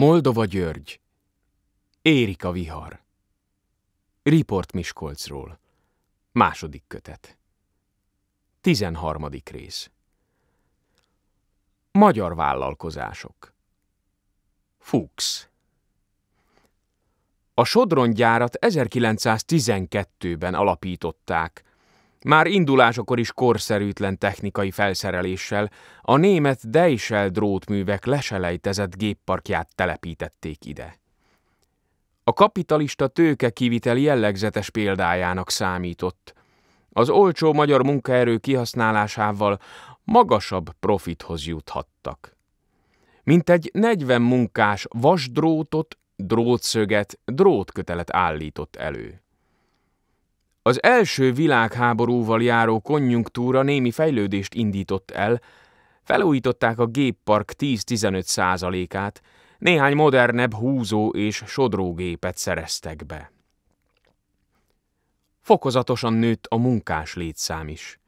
Moldova György. Érik a vihar. Riport Miskolcról. Második kötet. Tizenharmadik rész. Magyar vállalkozások. Fuchs. A sodrongyárat 1912-ben alapították – már indulásakor is korszerűtlen technikai felszereléssel a német Deisel drótművek leselejtezett gépparkját telepítették ide. A kapitalista tőke kivitel jellegzetes példájának számított. Az olcsó magyar munkaerő kihasználásával magasabb profithoz juthattak. Mint egy 40 munkás vasdrótot, drótszöget, drótkötelet állított elő. Az első világháborúval járó konjunktúra némi fejlődést indított el, felújították a géppark 10-15 százalékát, néhány modernebb húzó és sodrógépet szereztek be. Fokozatosan nőtt a munkás létszám is.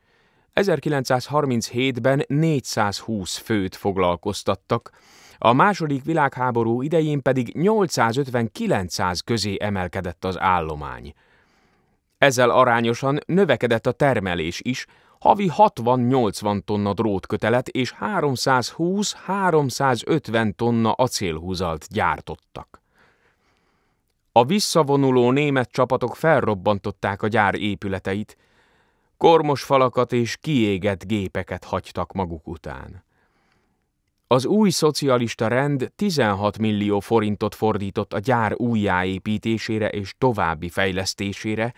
1937-ben 420 főt foglalkoztattak, a második világháború idején pedig 850-900 közé emelkedett az állomány – ezzel arányosan növekedett a termelés is, havi 60-80 tonna drótkötelet és 320-350 tonna acélhúzalt gyártottak. A visszavonuló német csapatok felrobbantották a gyár épületeit, kormos falakat és kiégett gépeket hagytak maguk után. Az új szocialista rend 16 millió forintot fordított a gyár újjáépítésére és további fejlesztésére,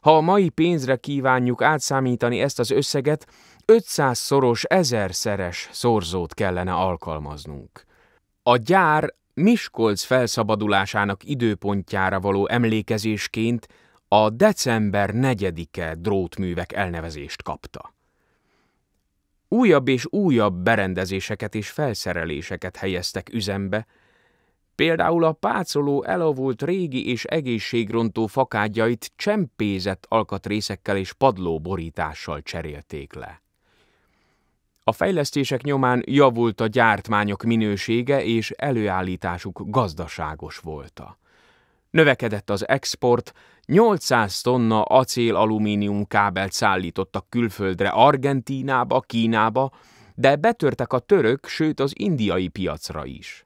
ha a mai pénzre kívánjuk átszámítani ezt az összeget, 500-szoros, 1000-szeres szorzót kellene alkalmaznunk. A gyár Miskolc felszabadulásának időpontjára való emlékezésként a december 4-e drótművek elnevezést kapta. Újabb és újabb berendezéseket és felszereléseket helyeztek üzembe, Például a pácoló elavult régi és egészségrontó fakádjait csempézett alkatrészekkel és padlóborítással cserélték le. A fejlesztések nyomán javult a gyártmányok minősége és előállításuk gazdaságos volta. Növekedett az export, 800 tonna acél-alumínium kábelt szállítottak külföldre Argentínába, Kínába, de betörtek a török, sőt az indiai piacra is.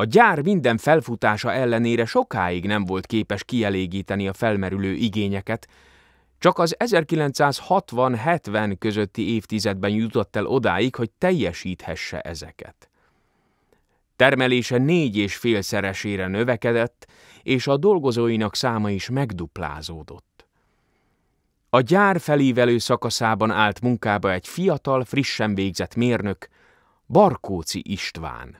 A gyár minden felfutása ellenére sokáig nem volt képes kielégíteni a felmerülő igényeket, csak az 1960-70 közötti évtizedben jutott el odáig, hogy teljesíthesse ezeket. Termelése négy és félszeresére növekedett, és a dolgozóinak száma is megduplázódott. A gyár felévelő szakaszában állt munkába egy fiatal, frissen végzett mérnök, Barkóci István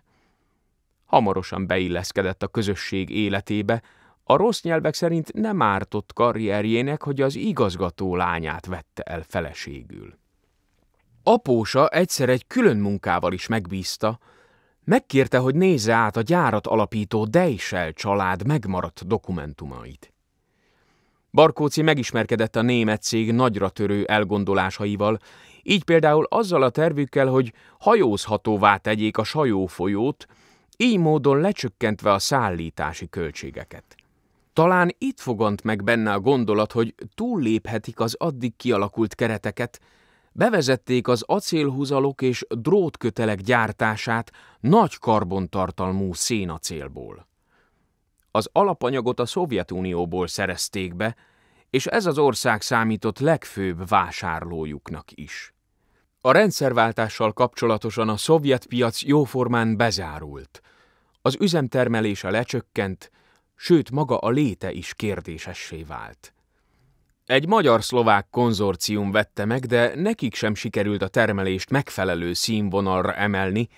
hamarosan beilleszkedett a közösség életébe, a rossz nyelvek szerint nem ártott karrierjének, hogy az igazgató lányát vette el feleségül. Apósa egyszer egy külön munkával is megbízta, megkérte, hogy nézze át a gyárat alapító Deisel család megmaradt dokumentumait. Barkóci megismerkedett a német cég nagyra törő elgondolásaival, így például azzal a tervükkel, hogy hajózhatóvá tegyék a Sajó folyót, így módon lecsökkentve a szállítási költségeket. Talán itt fogant meg benne a gondolat, hogy túlléphetik az addig kialakult kereteket, bevezették az acélhúzalok és drótkötelek gyártását nagy karbontartalmú szénacélból. Az alapanyagot a Szovjetunióból szerezték be, és ez az ország számított legfőbb vásárlójuknak is. A rendszerváltással kapcsolatosan a szovjet piac jóformán bezárult. Az üzemtermelése lecsökkent, sőt maga a léte is kérdésessé vált. Egy magyar-szlovák konzorcium vette meg, de nekik sem sikerült a termelést megfelelő színvonalra emelni,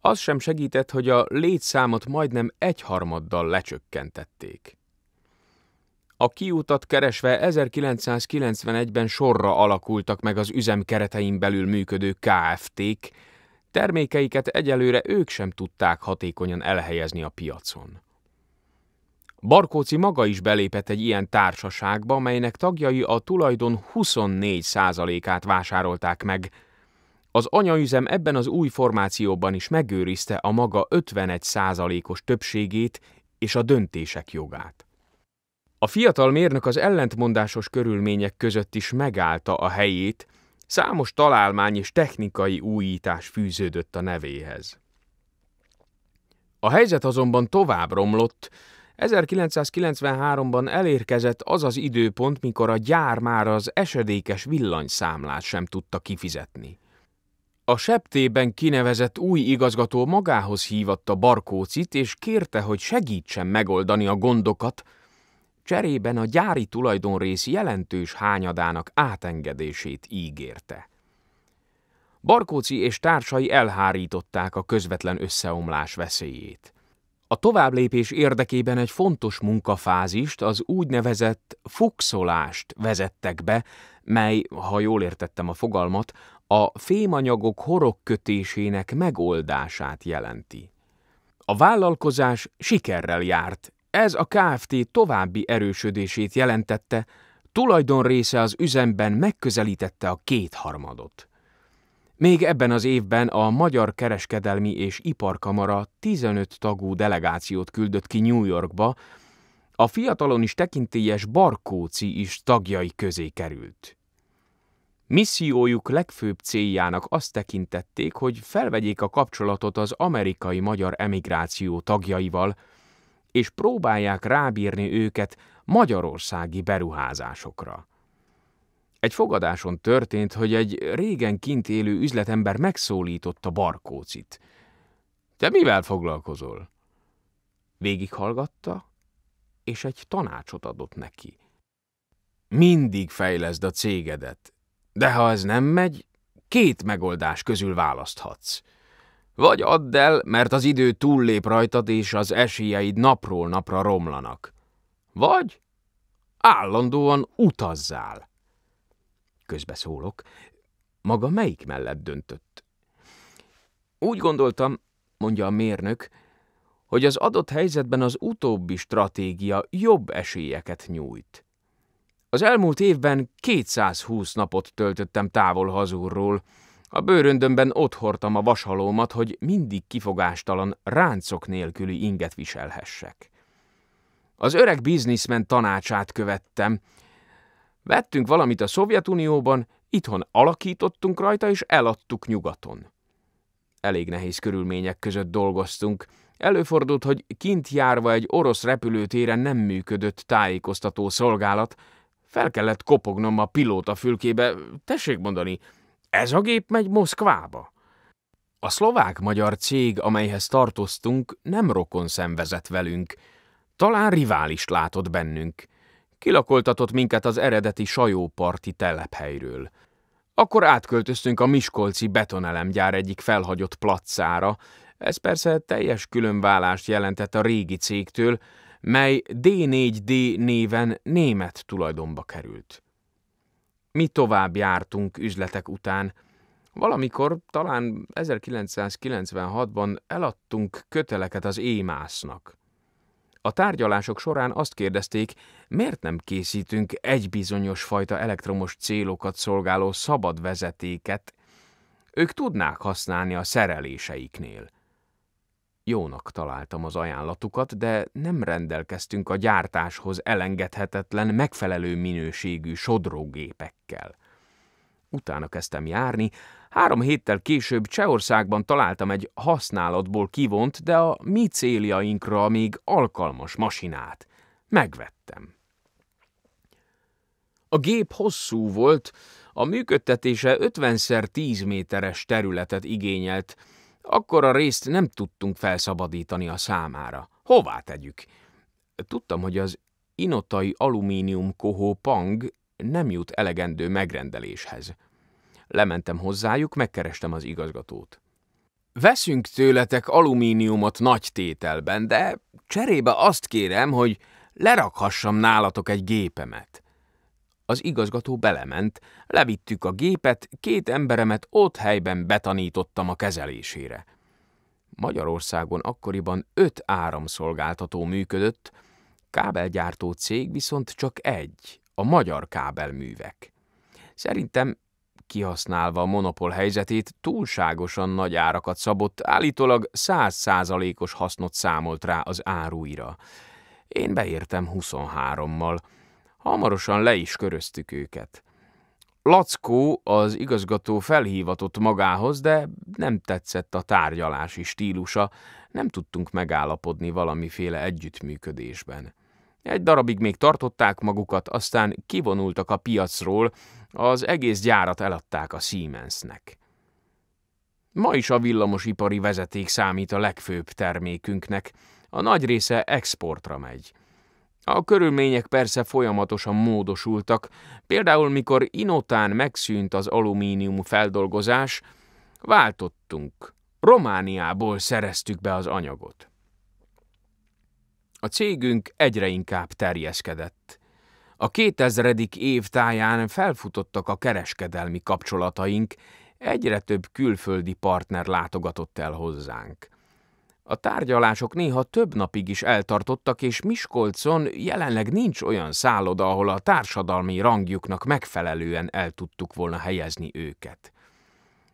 az sem segített, hogy a létszámot majdnem egyharmaddal lecsökkentették. A kiutat keresve 1991-ben sorra alakultak meg az üzem keretein belül működő KFT-k, termékeiket egyelőre ők sem tudták hatékonyan elhelyezni a piacon. Barkóci maga is belépett egy ilyen társaságba, melynek tagjai a tulajdon 24%-át vásárolták meg. Az anyaüzem ebben az új formációban is megőrizte a maga 51%-os többségét és a döntések jogát. A fiatal mérnök az ellentmondásos körülmények között is megállta a helyét, számos találmány és technikai újítás fűződött a nevéhez. A helyzet azonban tovább romlott, 1993-ban elérkezett az az időpont, mikor a gyár már az esedékes villanyszámlát sem tudta kifizetni. A septében kinevezett új igazgató magához hívatta Barkócit, és kérte, hogy segítsen megoldani a gondokat, cserében a gyári tulajdonrész jelentős hányadának átengedését ígérte. Barkóci és társai elhárították a közvetlen összeomlás veszélyét. A továbblépés érdekében egy fontos munkafázist, az úgynevezett fuxolást vezettek be, mely, ha jól értettem a fogalmat, a fémanyagok horogkötésének megoldását jelenti. A vállalkozás sikerrel járt, ez a KFT további erősödését jelentette, tulajdon része az üzemben megközelítette a kétharmadot. Még ebben az évben a Magyar Kereskedelmi és Iparkamara 15 tagú delegációt küldött ki New Yorkba, a fiatalon is tekintélyes Barkóci is tagjai közé került. Missziójuk legfőbb céljának azt tekintették, hogy felvegyék a kapcsolatot az amerikai magyar emigráció tagjaival, és próbálják rábírni őket magyarországi beruházásokra. Egy fogadáson történt, hogy egy régen kint élő üzletember megszólította Barkócit. Te mivel foglalkozol? Végighallgatta, és egy tanácsot adott neki. Mindig fejleszd a cégedet, de ha ez nem megy, két megoldás közül választhatsz. Vagy add el, mert az idő túllép rajtad, és az esélyeid napról napra romlanak. Vagy állandóan utazzál. Közbeszólok, maga melyik mellett döntött? Úgy gondoltam, mondja a mérnök, hogy az adott helyzetben az utóbbi stratégia jobb esélyeket nyújt. Az elmúlt évben 220 napot töltöttem távol hazúrról, a bőröndömben ott hordtam a vasalómat, hogy mindig kifogástalan, ráncok nélküli inget viselhessek. Az öreg bizniszmen tanácsát követtem. Vettünk valamit a Szovjetunióban, itthon alakítottunk rajta és eladtuk nyugaton. Elég nehéz körülmények között dolgoztunk. Előfordult, hogy kint járva egy orosz repülőtéren nem működött tájékoztató szolgálat, fel kellett kopognom a pilóta fülkébe, tessék mondani, ez a gép megy Moszkvába. A szlovák-magyar cég, amelyhez tartoztunk, nem rokon szemvezett velünk. Talán rivális látott bennünk. Kilakoltatott minket az eredeti sajóparti telephelyről. Akkor átköltöztünk a Miskolci betonelemgyár egyik felhagyott placára. Ez persze teljes különválást jelentett a régi cégtől, mely D4D néven német tulajdonba került. Mi tovább jártunk üzletek után. Valamikor, talán 1996-ban eladtunk köteleket az émásznak. A tárgyalások során azt kérdezték, miért nem készítünk egy bizonyos fajta elektromos célokat szolgáló szabad vezetéket, ők tudnák használni a szereléseiknél. Jónak találtam az ajánlatukat, de nem rendelkeztünk a gyártáshoz elengedhetetlen, megfelelő minőségű sodrógépekkel. Utána kezdtem járni, három héttel később Csehországban találtam egy használatból kivont, de a mi céljainkra még alkalmas masinát. Megvettem. A gép hosszú volt, a működtetése 50 x 10 méteres területet igényelt, akkor a részt nem tudtunk felszabadítani a számára. Hová tegyük? Tudtam, hogy az inotai alumínium kohó pang nem jut elegendő megrendeléshez. Lementem hozzájuk, megkerestem az igazgatót. Veszünk tőletek alumíniumot nagy tételben, de cserébe azt kérem, hogy lerakhassam nálatok egy gépemet. Az igazgató belement, levittük a gépet, két emberemet ott helyben betanítottam a kezelésére. Magyarországon akkoriban öt áramszolgáltató működött, kábelgyártó cég viszont csak egy, a magyar kábelművek. Szerintem kihasználva a monopól helyzetét, túlságosan nagy árakat szabott, állítólag százszázalékos hasznot számolt rá az áruira. Én beértem 23-mal, Hamarosan le is köröztük őket. Lackó, az igazgató felhívatott magához, de nem tetszett a tárgyalási stílusa, nem tudtunk megállapodni valamiféle együttműködésben. Egy darabig még tartották magukat, aztán kivonultak a piacról, az egész gyárat eladták a Siemensnek. Ma is a villamosipari vezeték számít a legfőbb termékünknek, a nagy része exportra megy. A körülmények persze folyamatosan módosultak, például mikor inotán megszűnt az alumínium feldolgozás, váltottunk, Romániából szereztük be az anyagot. A cégünk egyre inkább terjeszkedett. A 2000. év táján felfutottak a kereskedelmi kapcsolataink, egyre több külföldi partner látogatott el hozzánk – a tárgyalások néha több napig is eltartottak, és Miskolcon jelenleg nincs olyan szálloda, ahol a társadalmi rangjuknak megfelelően el tudtuk volna helyezni őket.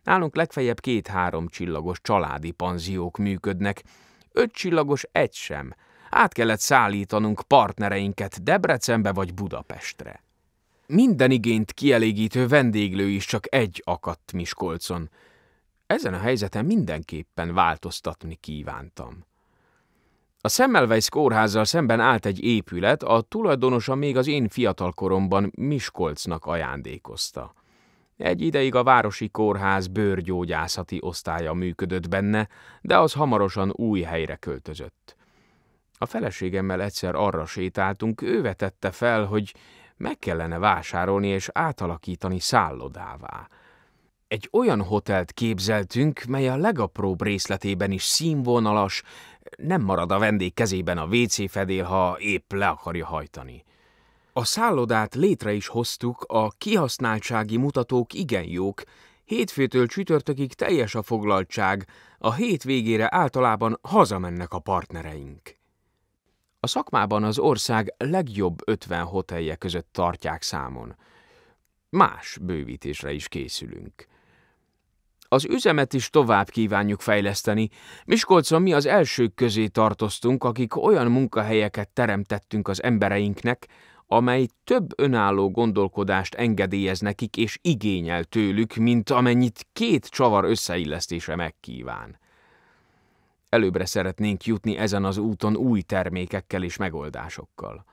Nálunk legfeljebb két-három csillagos családi panziók működnek, öt csillagos egy sem. Át kellett szállítanunk partnereinket Debrecenbe vagy Budapestre. Minden igényt kielégítő vendéglő is csak egy akadt Miskolcon – ezen a helyzeten mindenképpen változtatni kívántam. A Semmelweis kórházzal szemben állt egy épület, a tulajdonosa még az én fiatalkoromban Miskolcnak ajándékozta. Egy ideig a városi kórház bőrgyógyászati osztálya működött benne, de az hamarosan új helyre költözött. A feleségemmel egyszer arra sétáltunk, ő vetette fel, hogy meg kellene vásárolni és átalakítani szállodává. Egy olyan hotelt képzeltünk, mely a legapróbb részletében is színvonalas, nem marad a vendég kezében a WC fedél, ha épp le akarja hajtani. A szállodát létre is hoztuk, a kihasználtsági mutatók igen jók, hétfőtől csütörtökig teljes a foglaltság, a hét végére általában hazamennek a partnereink. A szakmában az ország legjobb 50 hotelje között tartják számon. Más bővítésre is készülünk. Az üzemet is tovább kívánjuk fejleszteni. Miskolcon mi az elsők közé tartoztunk, akik olyan munkahelyeket teremtettünk az embereinknek, amely több önálló gondolkodást engedélyez nekik és igényel tőlük, mint amennyit két csavar összeillesztése megkíván. Előbbre szeretnénk jutni ezen az úton új termékekkel és megoldásokkal.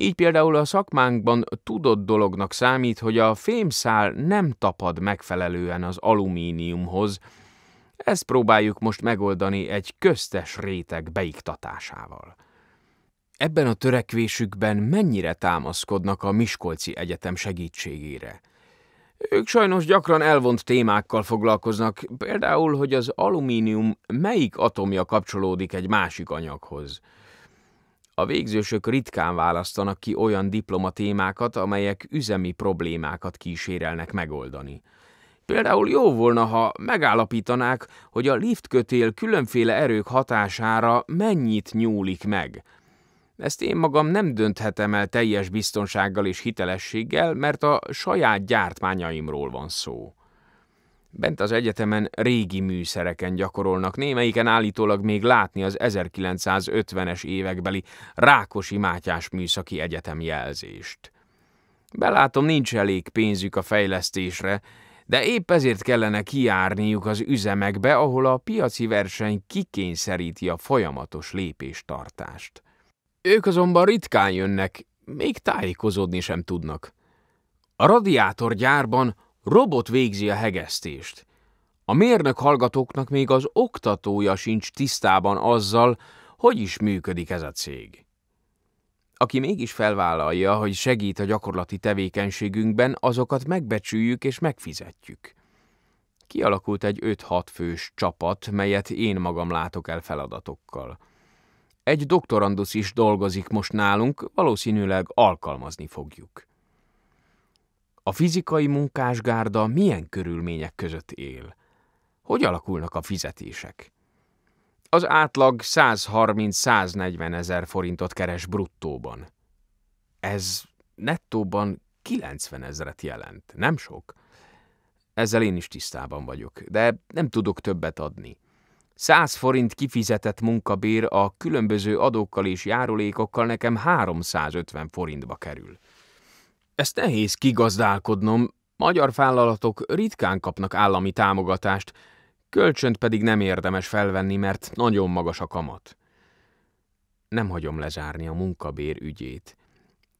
Így például a szakmánkban tudott dolognak számít, hogy a fémszál nem tapad megfelelően az alumíniumhoz. Ezt próbáljuk most megoldani egy köztes réteg beiktatásával. Ebben a törekvésükben mennyire támaszkodnak a Miskolci Egyetem segítségére? Ők sajnos gyakran elvont témákkal foglalkoznak, például, hogy az alumínium melyik atomja kapcsolódik egy másik anyaghoz – a végzősök ritkán választanak ki olyan diplomatémákat, amelyek üzemi problémákat kísérelnek megoldani. Például jó volna, ha megállapítanák, hogy a liftkötél különféle erők hatására mennyit nyúlik meg. Ezt én magam nem dönthetem el teljes biztonsággal és hitelességgel, mert a saját gyártmányaimról van szó. Bent az egyetemen régi műszereken gyakorolnak, némelyiken állítólag még látni az 1950-es évekbeli Rákosi Mátyás Műszaki Egyetem jelzést. Belátom, nincs elég pénzük a fejlesztésre, de épp ezért kellene kiárniuk az üzemekbe, ahol a piaci verseny kikényszeríti a folyamatos lépéstartást. Ők azonban ritkán jönnek, még tájékozódni sem tudnak. A radiátorgyárban Robot végzi a hegesztést. A mérnök hallgatóknak még az oktatója sincs tisztában azzal, hogy is működik ez a cég. Aki mégis felvállalja, hogy segít a gyakorlati tevékenységünkben, azokat megbecsüljük és megfizetjük. Kialakult egy 5-6 fős csapat, melyet én magam látok el feladatokkal. Egy doktorandusz is dolgozik most nálunk, valószínűleg alkalmazni fogjuk. A fizikai munkásgárda milyen körülmények között él? Hogy alakulnak a fizetések? Az átlag 130-140 ezer forintot keres bruttóban. Ez nettóban 90 ezeret jelent, nem sok. Ezzel én is tisztában vagyok, de nem tudok többet adni. 100 forint kifizetett munkabér a különböző adókkal és járulékokkal nekem 350 forintba kerül. Ezt nehéz kigazdálkodnom, magyar vállalatok ritkán kapnak állami támogatást, kölcsönt pedig nem érdemes felvenni, mert nagyon magas a kamat. Nem hagyom lezárni a munkabér ügyét.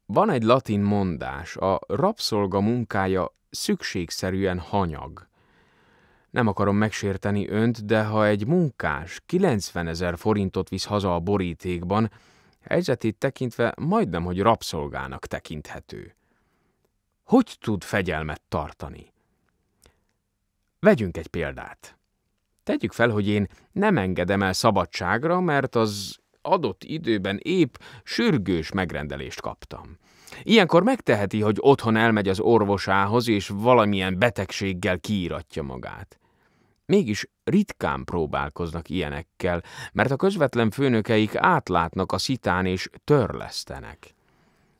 Van egy latin mondás, a rabszolga munkája szükségszerűen hanyag. Nem akarom megsérteni önt, de ha egy munkás 90 ezer forintot visz haza a borítékban, helyzetét tekintve majdnem, hogy rabszolgának tekinthető hogy tud fegyelmet tartani? Vegyünk egy példát. Tegyük fel, hogy én nem engedem el szabadságra, mert az adott időben épp sürgős megrendelést kaptam. Ilyenkor megteheti, hogy otthon elmegy az orvosához, és valamilyen betegséggel kiíratja magát. Mégis ritkán próbálkoznak ilyenekkel, mert a közvetlen főnökeik átlátnak a szitán és törlesztenek.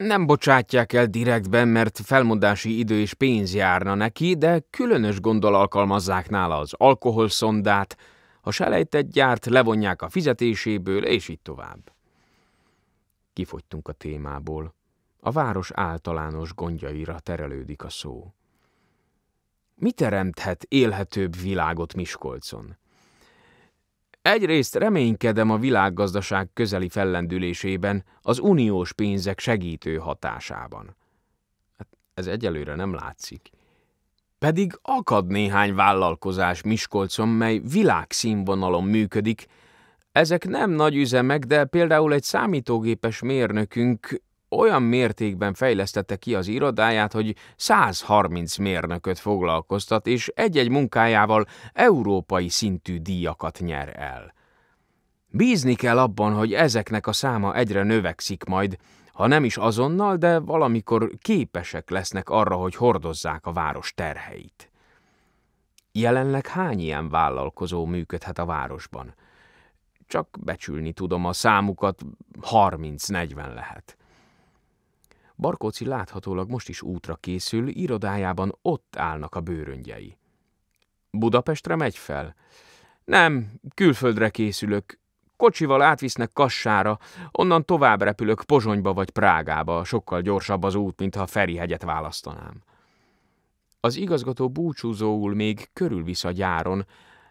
Nem bocsátják el direktben, mert felmondási idő és pénz járna neki, de különös gondol alkalmazzák nála az alkoholszondát, ha selejtett gyárt levonják a fizetéséből, és így tovább. Kifogytunk a témából. A város általános gondjaira terelődik a szó. Mi teremthet élhetőbb világot Miskolcon? Egyrészt reménykedem a világgazdaság közeli fellendülésében, az uniós pénzek segítő hatásában. Hát ez egyelőre nem látszik. Pedig akad néhány vállalkozás Miskolcon, mely világszínvonalon működik. Ezek nem nagy üzemek, de például egy számítógépes mérnökünk olyan mértékben fejlesztette ki az irodáját, hogy 130 mérnököt foglalkoztat, és egy-egy munkájával európai szintű díjakat nyer el. Bízni kell abban, hogy ezeknek a száma egyre növekszik majd, ha nem is azonnal, de valamikor képesek lesznek arra, hogy hordozzák a város terheit. Jelenleg hány ilyen vállalkozó működhet a városban? Csak becsülni tudom a számukat, 30-40 lehet. Barkóci láthatólag most is útra készül, irodájában ott állnak a bőröngyei. Budapestre megy fel? Nem, külföldre készülök. Kocsival átvisznek Kassára, onnan tovább repülök Pozsonyba vagy Prágába, sokkal gyorsabb az út, mintha Ferihegyet választanám. Az igazgató búcsúzóul még körülvisz a gyáron,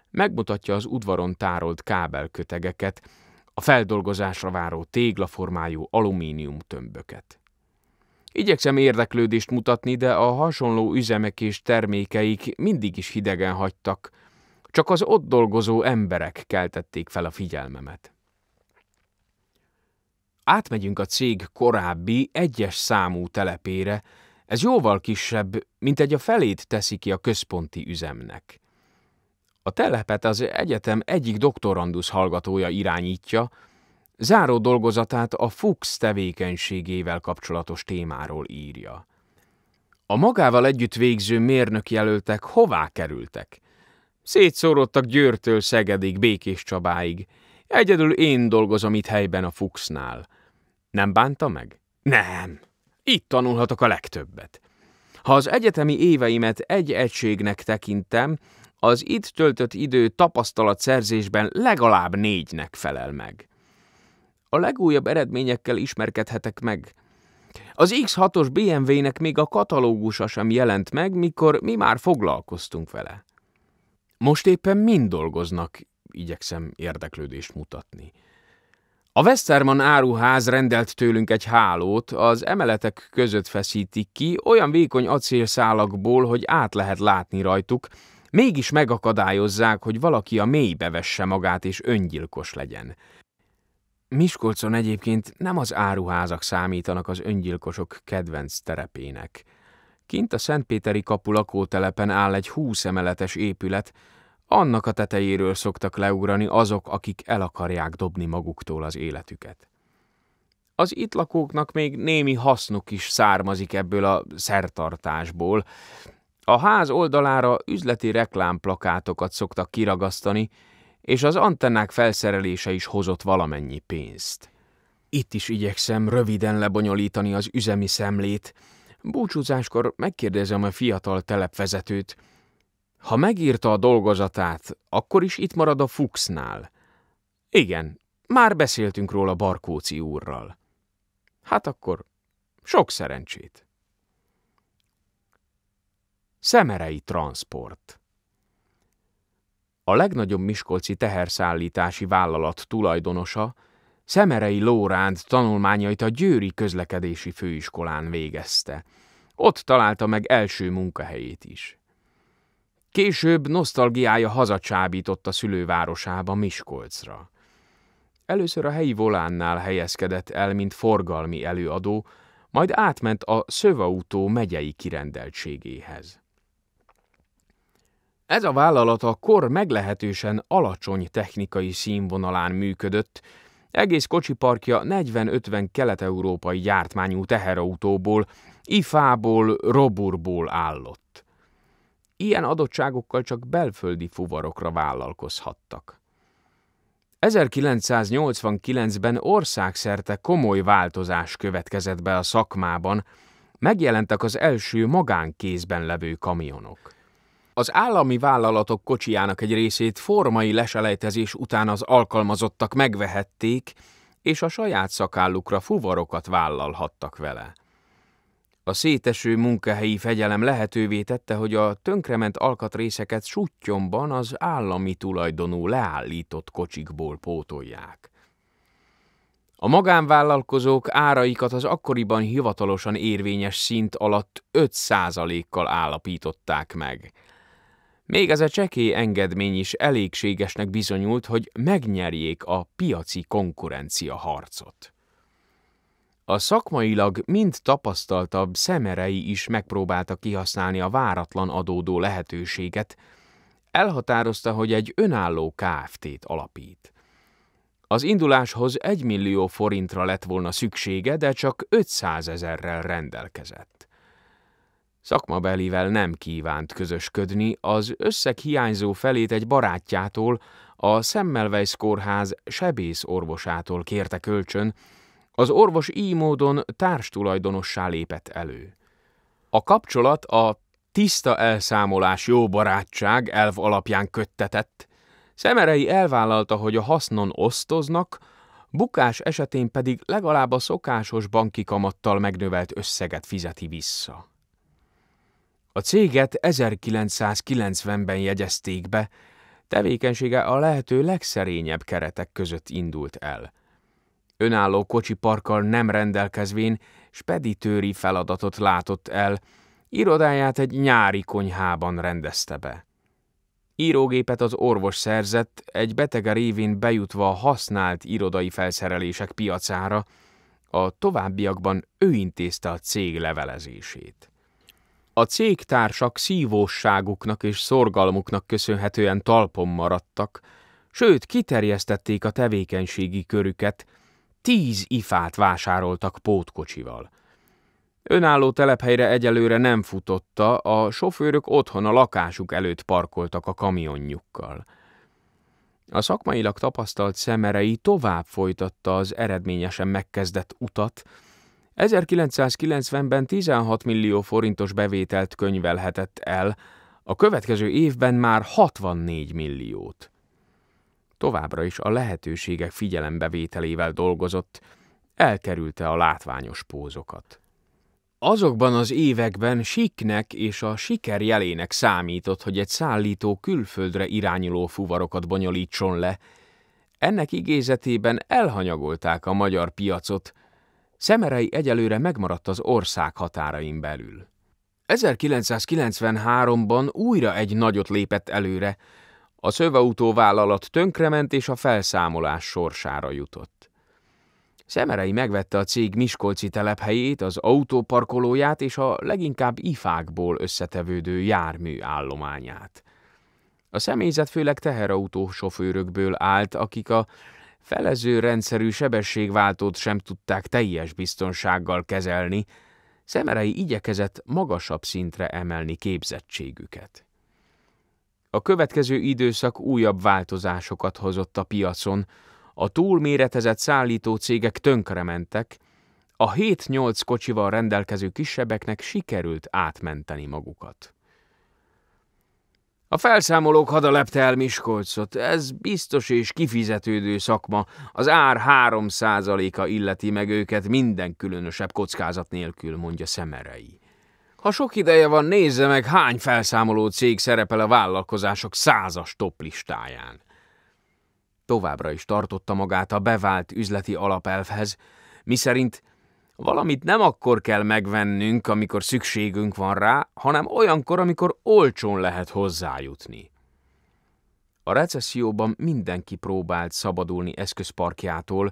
megmutatja az udvaron tárolt kábelkötegeket, a feldolgozásra váró téglaformájú alumínium tömböket. Igyekszem érdeklődést mutatni, de a hasonló üzemek és termékeik mindig is hidegen hagytak. Csak az ott dolgozó emberek keltették fel a figyelmemet. Átmegyünk a cég korábbi egyes számú telepére, ez jóval kisebb, mint egy a felét teszi ki a központi üzemnek. A telepet az egyetem egyik doktorandusz hallgatója irányítja, Záró dolgozatát a Fuchs tevékenységével kapcsolatos témáról írja. A magával együtt végző mérnök jelöltek hová kerültek? Szétszórodtak Győrtől Szegedig, Békés Csabáig. Egyedül én dolgozom itt helyben a Fuchsnál. Nem bánta meg? Nem. Itt tanulhatok a legtöbbet. Ha az egyetemi éveimet egy egységnek tekintem, az itt töltött idő tapasztalatszerzésben legalább négynek felel meg. A legújabb eredményekkel ismerkedhetek meg. Az X6-os BMW-nek még a katalógusa sem jelent meg, mikor mi már foglalkoztunk vele. Most éppen mind dolgoznak, igyekszem érdeklődést mutatni. A Westerman áruház rendelt tőlünk egy hálót, az emeletek között feszítik ki, olyan vékony acélszálakból, hogy át lehet látni rajtuk, mégis megakadályozzák, hogy valaki a mélybe vesse magát és öngyilkos legyen. Miskolcon egyébként nem az áruházak számítanak az öngyilkosok kedvenc terepének. Kint a Szentpéteri kapu lakótelepen áll egy húsz emeletes épület, annak a tetejéről szoktak leugrani azok, akik el akarják dobni maguktól az életüket. Az itt lakóknak még némi hasznuk is származik ebből a szertartásból. A ház oldalára üzleti reklámplakátokat szoktak kiragasztani, és az antennák felszerelése is hozott valamennyi pénzt. Itt is igyekszem röviden lebonyolítani az üzemi szemlét. Búcsúzáskor megkérdezem a fiatal telepvezetőt. Ha megírta a dolgozatát, akkor is itt marad a Fuchsnál. Igen, már beszéltünk róla Barkóci úrral. Hát akkor sok szerencsét. Szemerei transport a legnagyobb miskolci teherszállítási vállalat tulajdonosa, Szemerei Lóránd tanulmányait a Győri Közlekedési Főiskolán végezte. Ott találta meg első munkahelyét is. Később nosztalgiája hazacsábított a szülővárosába Miskolcra. Először a helyi volánnál helyezkedett el, mint forgalmi előadó, majd átment a Szövautó megyei kirendeltségéhez. Ez a vállalat a kor meglehetősen alacsony technikai színvonalán működött, egész kocsiparkja 40-50 kelet-európai gyártmányú teherautóból, ifából, roburból állott. Ilyen adottságokkal csak belföldi fuvarokra vállalkozhattak. 1989-ben országszerte komoly változás következett be a szakmában, megjelentek az első magánkézben levő kamionok. Az állami vállalatok kocsijának egy részét formai leselejtezés után az alkalmazottak megvehették, és a saját szakállukra fuvarokat vállalhattak vele. A széteső munkahelyi fegyelem lehetővé tette, hogy a tönkrement alkatrészeket sutyomban az állami tulajdonú leállított kocsikból pótolják. A magánvállalkozók áraikat az akkoriban hivatalosan érvényes szint alatt 5%-kal állapították meg – még ez a csekély engedmény is elégségesnek bizonyult, hogy megnyerjék a piaci konkurencia harcot. A szakmailag mind tapasztaltabb szemerei is megpróbálta kihasználni a váratlan adódó lehetőséget, elhatározta, hogy egy önálló KFT-t alapít. Az induláshoz egy millió forintra lett volna szüksége, de csak 500 ezerrel rendelkezett szakmabelivel nem kívánt közösködni, az összeg hiányzó felét egy barátjától, a Semmelweis kórház sebész orvosától kérte kölcsön, az orvos így módon társtulajdonossá lépett elő. A kapcsolat a tiszta elszámolás jó barátság elv alapján köttetett, Szemerei elvállalta, hogy a hasznon osztoznak, bukás esetén pedig legalább a szokásos banki kamattal megnövelt összeget fizeti vissza. A céget 1990-ben jegyezték be, tevékenysége a lehető legszerényebb keretek között indult el. Önálló parkkal nem rendelkezvén speditőri feladatot látott el, irodáját egy nyári konyhában rendezte be. Írógépet az orvos szerzett, egy betege révén bejutva a használt irodai felszerelések piacára, a továbbiakban ő intézte a cég levelezését. A cégtársak szívósságuknak és szorgalmuknak köszönhetően talpon maradtak, sőt, kiterjesztették a tevékenységi körüket, tíz ifát vásároltak pótkocsival. Önálló telephelyre egyelőre nem futotta, a sofőrök otthon a lakásuk előtt parkoltak a kamionjukkal. A szakmailag tapasztalt szemerei tovább folytatta az eredményesen megkezdett utat, 1990-ben 16 millió forintos bevételt könyvelhetett el, a következő évben már 64 milliót. Továbbra is a lehetőségek figyelembevételével dolgozott, elkerülte a látványos pózokat. Azokban az években siknek és a siker jelének számított, hogy egy szállító külföldre irányuló fuvarokat bonyolítson le. Ennek igézetében elhanyagolták a magyar piacot, Szemerei egyelőre megmaradt az ország határain belül. 1993-ban újra egy nagyot lépett előre, a szöveutó tönkrement és a felszámolás sorsára jutott. Szemerei megvette a cég Miskolci telephelyét, az autóparkolóját és a leginkább ifákból összetevődő jármű állományát. A személyzet főleg teherautó sofőrökből állt, akik a felező rendszerű sebességváltót sem tudták teljes biztonsággal kezelni, Szemerei igyekezett magasabb szintre emelni képzettségüket. A következő időszak újabb változásokat hozott a piacon, a túlméretezett szállító cégek tönkrementek, a 7-8 kocsival rendelkező kisebbeknek sikerült átmenteni magukat. A felszámolók lepte el Miskolcot, ez biztos és kifizetődő szakma, az ár három százaléka illeti meg őket minden különösebb kockázat nélkül, mondja Szemerei. Ha sok ideje van, nézze meg, hány felszámoló cég szerepel a vállalkozások százas toplistáján. Továbbra is tartotta magát a bevált üzleti alapelvhez, miszerint Valamit nem akkor kell megvennünk, amikor szükségünk van rá, hanem olyankor, amikor olcsón lehet hozzájutni. A recesszióban mindenki próbált szabadulni eszközparkjától,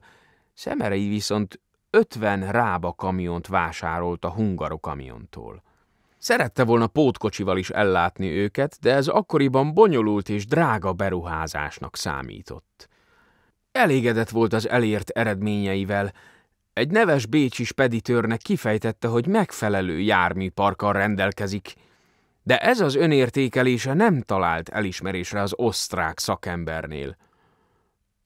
Szemerei viszont 50 rába kamiont vásárolt a kamiontól. Szerette volna pótkocsival is ellátni őket, de ez akkoriban bonyolult és drága beruházásnak számított. Elégedett volt az elért eredményeivel, egy neves bécsi speditőrnek kifejtette, hogy megfelelő járműparkkal rendelkezik, de ez az önértékelése nem talált elismerésre az osztrák szakembernél.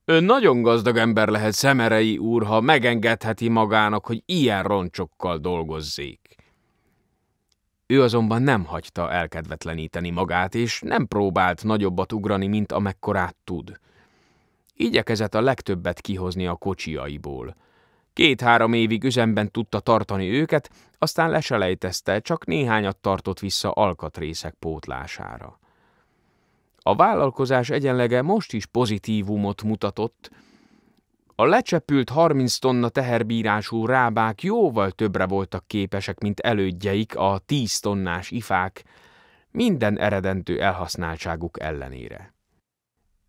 Ön nagyon gazdag ember lehet szemerei úr, ha megengedheti magának, hogy ilyen roncsokkal dolgozzék. Ő azonban nem hagyta elkedvetleníteni magát, és nem próbált nagyobbat ugrani, mint amekkorát tud. Igyekezett a legtöbbet kihozni a kocsiaiból – Két-három évig üzemben tudta tartani őket, aztán leselejtezte, csak néhányat tartott vissza alkatrészek pótlására. A vállalkozás egyenlege most is pozitívumot mutatott. A lecsepült 30 tonna teherbírású rábák jóval többre voltak képesek, mint elődjeik, a 10 tonnás ifák, minden eredentő elhasználtságuk ellenére.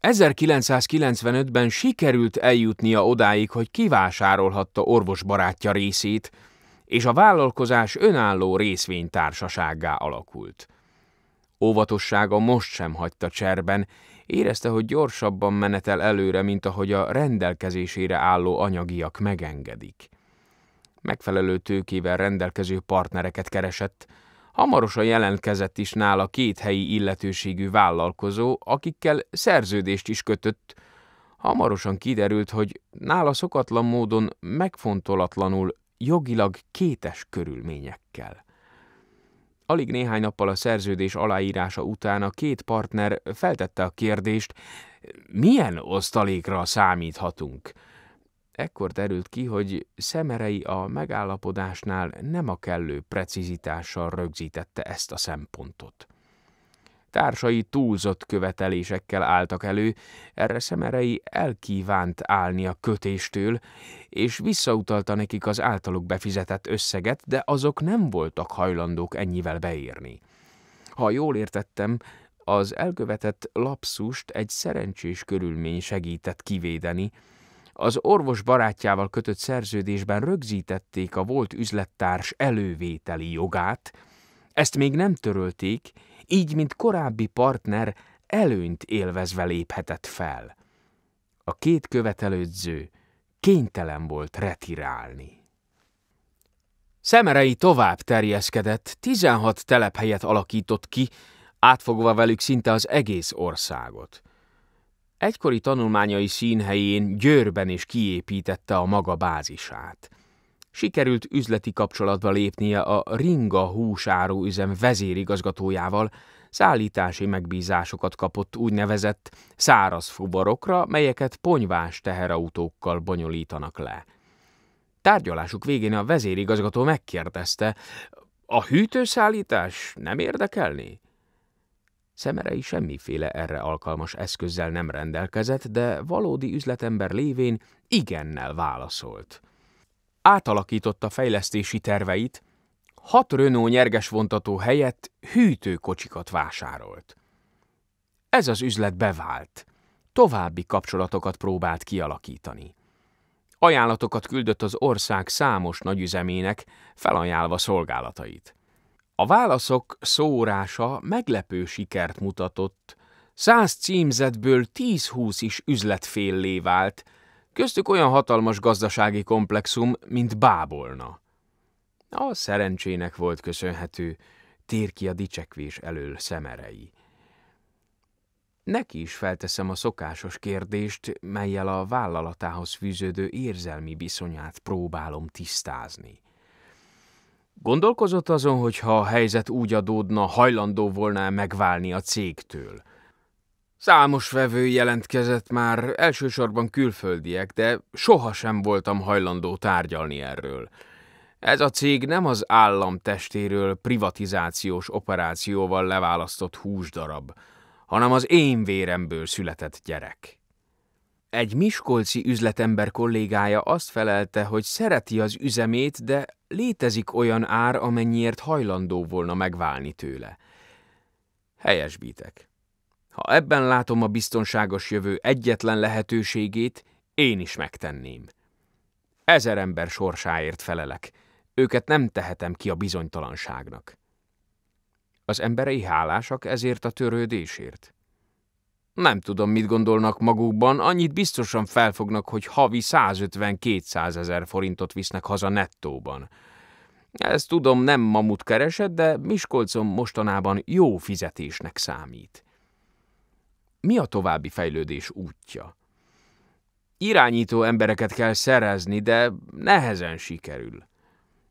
1995-ben sikerült eljutnia odáig, hogy kivásárolhatta orvosbarátja részét, és a vállalkozás önálló részvénytársasággá alakult. Óvatossága most sem hagyta cserben, érezte, hogy gyorsabban menetel előre, mint ahogy a rendelkezésére álló anyagiak megengedik. Megfelelő tőkével rendelkező partnereket keresett, Hamarosan jelentkezett is nála két helyi illetőségű vállalkozó, akikkel szerződést is kötött. Hamarosan kiderült, hogy nála szokatlan módon megfontolatlanul, jogilag kétes körülményekkel. Alig néhány nappal a szerződés aláírása után a két partner feltette a kérdést, milyen osztalékra számíthatunk – Ekkor derült ki, hogy szemerei a megállapodásnál nem a kellő precizitással rögzítette ezt a szempontot. Társai túlzott követelésekkel álltak elő, erre szemerei elkívánt állni a kötéstől, és visszautalta nekik az általuk befizetett összeget, de azok nem voltak hajlandók ennyivel beírni. Ha jól értettem, az elkövetett lapszust egy szerencsés körülmény segített kivédeni, az orvos barátjával kötött szerződésben rögzítették a volt üzlettárs elővételi jogát, ezt még nem törölték, így, mint korábbi partner, előnyt élvezve léphetett fel. A két követelődző kénytelen volt retirálni. Szemerei tovább terjeszkedett, 16 telephelyet alakított ki, átfogva velük szinte az egész országot egykori tanulmányai színhelyén Győrben is kiépítette a maga bázisát. Sikerült üzleti kapcsolatba lépnie a Ringa húsáró üzem vezérigazgatójával, szállítási megbízásokat kapott úgynevezett száraz fubarokra, melyeket ponyvás teherautókkal bonyolítanak le. Tárgyalásuk végén a vezérigazgató megkérdezte, a hűtőszállítás nem érdekelni? Szemerei semmiféle erre alkalmas eszközzel nem rendelkezett, de valódi üzletember lévén igennel válaszolt. Átalakította fejlesztési terveit, hat Renault vontató helyett hűtőkocsikat vásárolt. Ez az üzlet bevált. További kapcsolatokat próbált kialakítani. Ajánlatokat küldött az ország számos nagyüzemének, felajánlva szolgálatait. A válaszok szórása meglepő sikert mutatott. Száz címzetből tíz-húsz is üzletféllé vált, köztük olyan hatalmas gazdasági komplexum, mint Bábolna. A szerencsének volt köszönhető, tér ki a dicsekvés elől szemerei. Neki is felteszem a szokásos kérdést, melyel a vállalatához fűződő érzelmi viszonyát próbálom tisztázni. Gondolkozott azon, hogy ha a helyzet úgy adódna, hajlandó volna megválni a cégtől. Számos vevő jelentkezett már, elsősorban külföldiek, de sohasem voltam hajlandó tárgyalni erről. Ez a cég nem az állam testéről privatizációs operációval leválasztott húsdarab, hanem az én véremből született gyerek. Egy miskolci üzletember kollégája azt felelte, hogy szereti az üzemét, de létezik olyan ár, amennyiért hajlandó volna megválni tőle. Helyesbítek. Ha ebben látom a biztonságos jövő egyetlen lehetőségét, én is megtenném. Ezer ember sorsáért felelek, őket nem tehetem ki a bizonytalanságnak. Az emberei hálásak ezért a törődésért. Nem tudom, mit gondolnak magukban, annyit biztosan felfognak, hogy havi 150-200 ezer forintot visznek haza nettóban. Ezt tudom, nem mamut keresett, de Miskolcom mostanában jó fizetésnek számít. Mi a további fejlődés útja? Irányító embereket kell szerezni, de nehezen sikerül.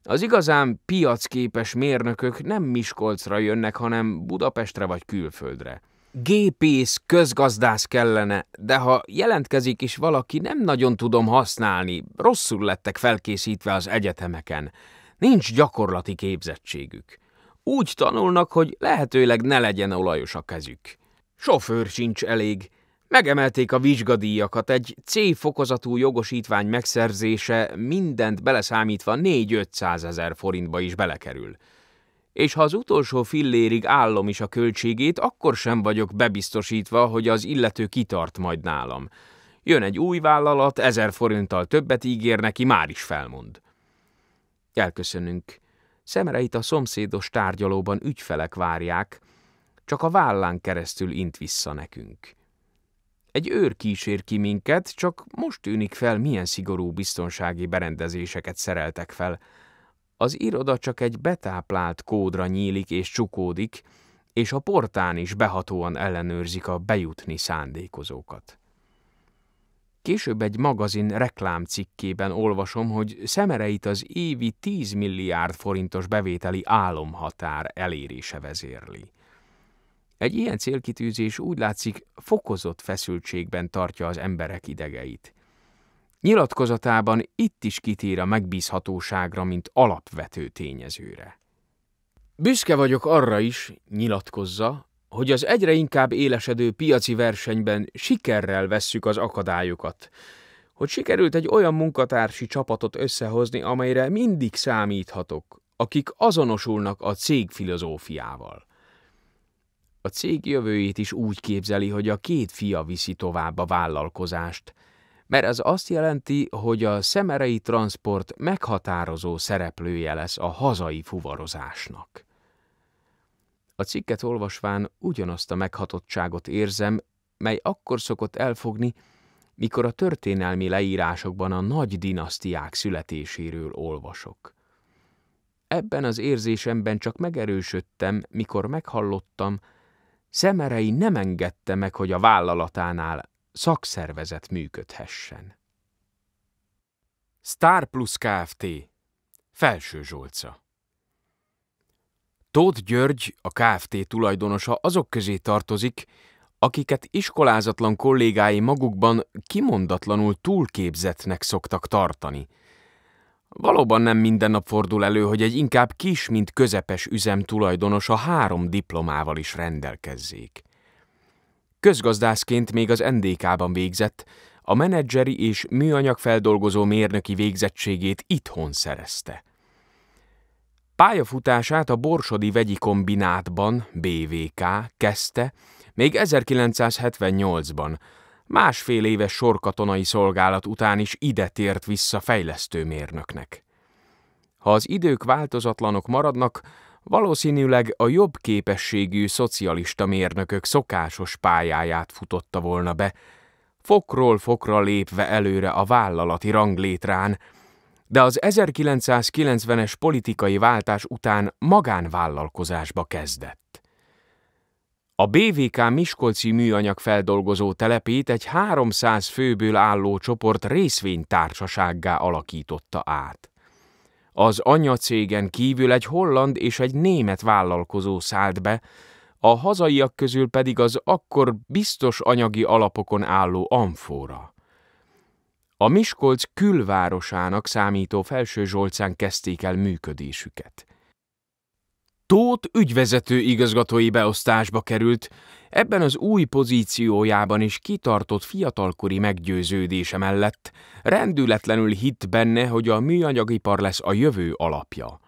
Az igazán piacképes mérnökök nem Miskolcra jönnek, hanem Budapestre vagy külföldre – gépész, közgazdász kellene, de ha jelentkezik is valaki, nem nagyon tudom használni, rosszul lettek felkészítve az egyetemeken. Nincs gyakorlati képzettségük. Úgy tanulnak, hogy lehetőleg ne legyen olajos a kezük. Sofőr sincs elég. Megemelték a vizsgadíjakat, egy C fokozatú jogosítvány megszerzése mindent beleszámítva 4-500 ezer forintba is belekerül és ha az utolsó fillérig állom is a költségét, akkor sem vagyok bebiztosítva, hogy az illető kitart majd nálam. Jön egy új vállalat, ezer forinttal többet ígér neki, már is felmond. Elköszönünk. Szemereit a szomszédos tárgyalóban ügyfelek várják, csak a vállán keresztül int vissza nekünk. Egy őr kísér ki minket, csak most tűnik fel, milyen szigorú biztonsági berendezéseket szereltek fel – az iroda csak egy betáplált kódra nyílik és csukódik, és a portán is behatóan ellenőrzik a bejutni szándékozókat. Később egy magazin reklámcikkében olvasom, hogy szemereit az évi 10 milliárd forintos bevételi álomhatár elérése vezérli. Egy ilyen célkitűzés úgy látszik fokozott feszültségben tartja az emberek idegeit. Nyilatkozatában itt is kitér a megbízhatóságra, mint alapvető tényezőre. Büszke vagyok arra is, nyilatkozza, hogy az egyre inkább élesedő piaci versenyben sikerrel vesszük az akadályokat, hogy sikerült egy olyan munkatársi csapatot összehozni, amelyre mindig számíthatok, akik azonosulnak a cég filozófiával. A cég jövőjét is úgy képzeli, hogy a két fia viszi tovább a vállalkozást, mert ez azt jelenti, hogy a szemerei transport meghatározó szereplője lesz a hazai fuvarozásnak. A cikket olvasván ugyanazt a meghatottságot érzem, mely akkor szokott elfogni, mikor a történelmi leírásokban a nagy dinasztiák születéséről olvasok. Ebben az érzésemben csak megerősödtem, mikor meghallottam, Szemerei nem engedte meg, hogy a vállalatánál szakszervezet működhessen. Star Plus Kft. Felső Zsolca Tóth György, a Kft. tulajdonosa azok közé tartozik, akiket iskolázatlan kollégái magukban kimondatlanul túlképzetnek szoktak tartani. Valóban nem minden nap fordul elő, hogy egy inkább kis, mint közepes üzem tulajdonosa három diplomával is rendelkezzék. Közgazdászként még az NDK-ban végzett, a menedzseri és műanyagfeldolgozó mérnöki végzettségét itthon szerezte. Pályafutását a Borsodi Vegyi Kombinátban, BVK, kezdte még 1978-ban, másfél éves sorkatonai szolgálat után is ide tért vissza fejlesztőmérnöknek. Ha az idők változatlanok maradnak, valószínűleg a jobb képességű szocialista mérnökök szokásos pályáját futotta volna be, fokról fokra lépve előre a vállalati ranglétrán, de az 1990-es politikai váltás után magánvállalkozásba kezdett. A BVK Miskolci műanyag feldolgozó telepét egy 300 főből álló csoport részvénytársasággá alakította át. Az anyacégen kívül egy holland és egy német vállalkozó szállt be, a hazaiak közül pedig az akkor biztos anyagi alapokon álló amfóra. A Miskolc külvárosának számító felső Zsolcán kezdték el működésüket. Tót ügyvezető igazgatói beosztásba került, Ebben az új pozíciójában is kitartott fiatalkori meggyőződése mellett rendületlenül hitt benne, hogy a műanyagipar lesz a jövő alapja.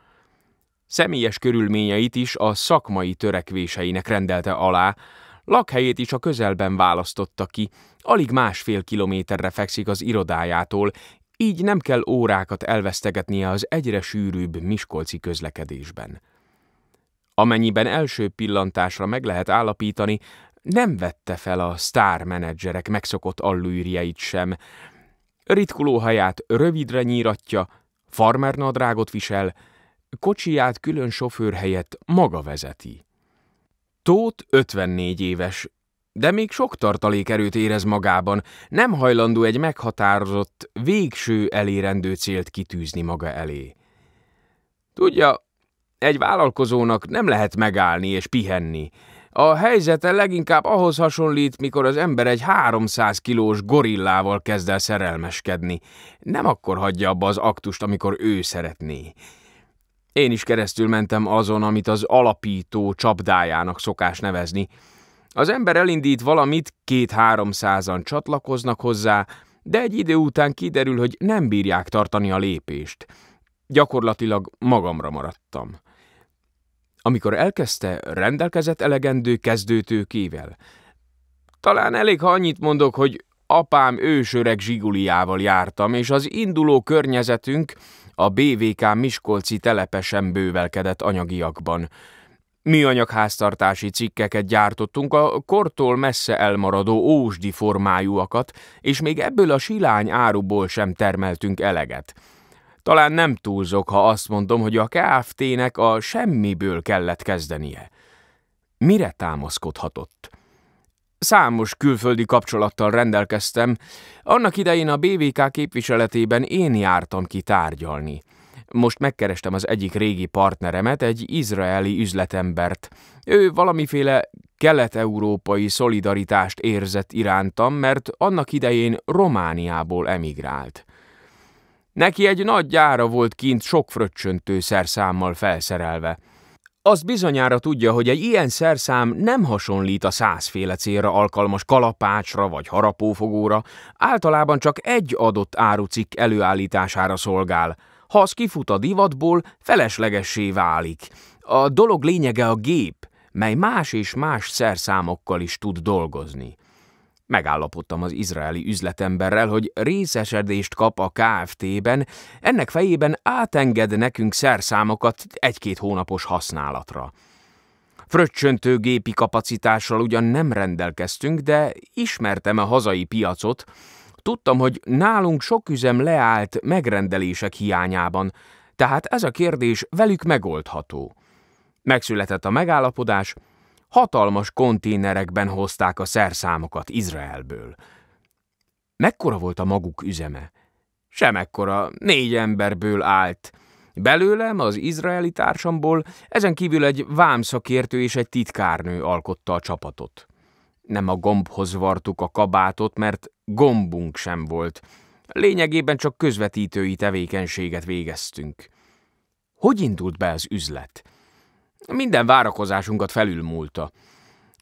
Személyes körülményeit is a szakmai törekvéseinek rendelte alá, lakhelyét is a közelben választotta ki, alig másfél kilométerre fekszik az irodájától, így nem kell órákat elvesztegetnie az egyre sűrűbb miskolci közlekedésben amennyiben első pillantásra meg lehet állapítani, nem vette fel a menedzserek megszokott allűrjeit sem. Ritkuló haját rövidre nyíratja, farmernadrágot visel, kocsiját külön sofőr helyett maga vezeti. Tót 54 éves, de még sok erőt érez magában, nem hajlandó egy meghatározott, végső elérendő célt kitűzni maga elé. Tudja, egy vállalkozónak nem lehet megállni és pihenni. A helyzete leginkább ahhoz hasonlít, mikor az ember egy 300 kilós gorillával kezd el szerelmeskedni. Nem akkor hagyja abba az aktust, amikor ő szeretné. Én is keresztül mentem azon, amit az alapító csapdájának szokás nevezni. Az ember elindít valamit, két-háromszázan csatlakoznak hozzá, de egy idő után kiderül, hogy nem bírják tartani a lépést. Gyakorlatilag magamra maradtam. Amikor elkezdte, rendelkezett elegendő kezdőtőkével. Talán elég, ha annyit mondok, hogy apám ősöreg zsiguliával jártam, és az induló környezetünk a BVK Miskolci telepesen bővelkedett anyagiakban. Mi anyagháztartási cikkeket gyártottunk, a kortól messze elmaradó ósdi formájúakat, és még ebből a silány áruból sem termeltünk eleget. Talán nem túlzok, ha azt mondom, hogy a KFT-nek a semmiből kellett kezdenie. Mire támaszkodhatott? Számos külföldi kapcsolattal rendelkeztem. Annak idején a BVK képviseletében én jártam ki tárgyalni. Most megkerestem az egyik régi partneremet, egy izraeli üzletembert. Ő valamiféle kelet-európai szolidaritást érzett irántam, mert annak idején Romániából emigrált. Neki egy nagy gyára volt kint sok fröccsöntő szerszámmal felszerelve. Az bizonyára tudja, hogy egy ilyen szerszám nem hasonlít a százféle célra alkalmas kalapácsra vagy harapófogóra, általában csak egy adott árucikk előállítására szolgál. Ha az kifut a divatból, feleslegessé válik. A dolog lényege a gép, mely más és más szerszámokkal is tud dolgozni. Megállapodtam az izraeli üzletemberrel, hogy részesedést kap a KFT-ben, ennek fejében átenged nekünk szerszámokat egy-két hónapos használatra. Fröccsöntő gépi kapacitással ugyan nem rendelkeztünk, de ismertem a hazai piacot, Tudtam, hogy nálunk sok üzem leállt megrendelések hiányában, tehát ez a kérdés velük megoldható. Megszületett a megállapodás, hatalmas konténerekben hozták a szerszámokat Izraelből. Mekkora volt a maguk üzeme? Semekkora, négy emberből állt. Belőlem, az izraeli társamból, ezen kívül egy vámszakértő és egy titkárnő alkotta a csapatot. Nem a gombhoz vartuk a kabátot, mert gombunk sem volt. Lényegében csak közvetítői tevékenységet végeztünk. Hogy indult be az üzlet? Minden várakozásunkat felülmúlta.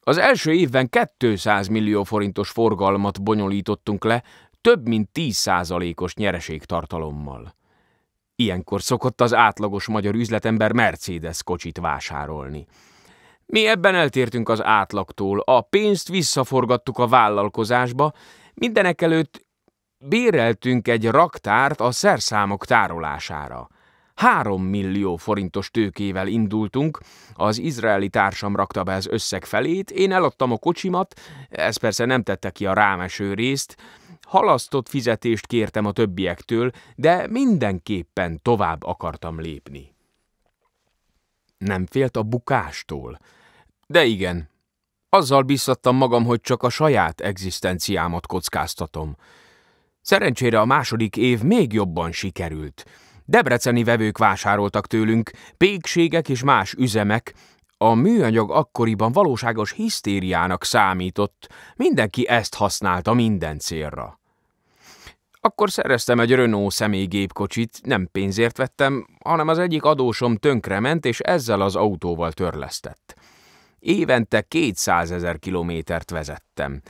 Az első évben 200 millió forintos forgalmat bonyolítottunk le, több mint 10 százalékos nyereségtartalommal. Ilyenkor szokott az átlagos magyar üzletember Mercedes kocsit vásárolni. Mi ebben eltértünk az átlagtól, a pénzt visszaforgattuk a vállalkozásba, mindenek előtt béreltünk egy raktárt a szerszámok tárolására. 3 millió forintos tőkével indultunk, az izraeli társam rakta be az összeg felét, én eladtam a kocsimat, ez persze nem tette ki a rámeső részt, halasztott fizetést kértem a többiektől, de mindenképpen tovább akartam lépni. Nem félt a bukástól. De igen, azzal biztattam magam, hogy csak a saját egzisztenciámat kockáztatom. Szerencsére a második év még jobban sikerült – Debreceni vevők vásároltak tőlünk, pékségek és más üzemek, a műanyag akkoriban valóságos hisztériának számított, mindenki ezt használta minden célra. Akkor szereztem egy Renault személygépkocsit, nem pénzért vettem, hanem az egyik adósom tönkrement, és ezzel az autóval törlesztett. Évente 200 ezer kilométert vezettem.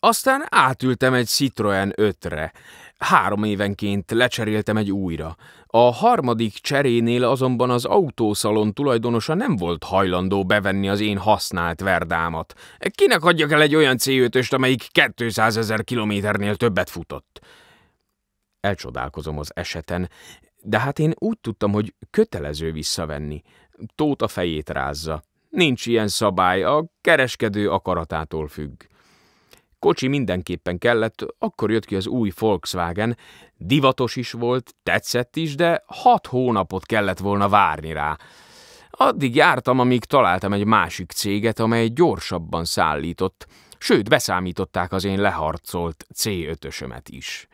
Aztán átültem egy Citroen 5-re. Három évenként lecseréltem egy újra. A harmadik cserénél azonban az autószalon tulajdonosa nem volt hajlandó bevenni az én használt verdámat. Kinek adjak el egy olyan c amelyik 200 ezer kilométernél többet futott? Elcsodálkozom az eseten, de hát én úgy tudtam, hogy kötelező visszavenni. Tóta a fejét rázza. Nincs ilyen szabály, a kereskedő akaratától függ. Kocsi mindenképpen kellett, akkor jött ki az új Volkswagen, divatos is volt, tetszett is, de hat hónapot kellett volna várni rá. Addig jártam, amíg találtam egy másik céget, amely gyorsabban szállított, sőt, beszámították az én leharcolt C5-ösömet is.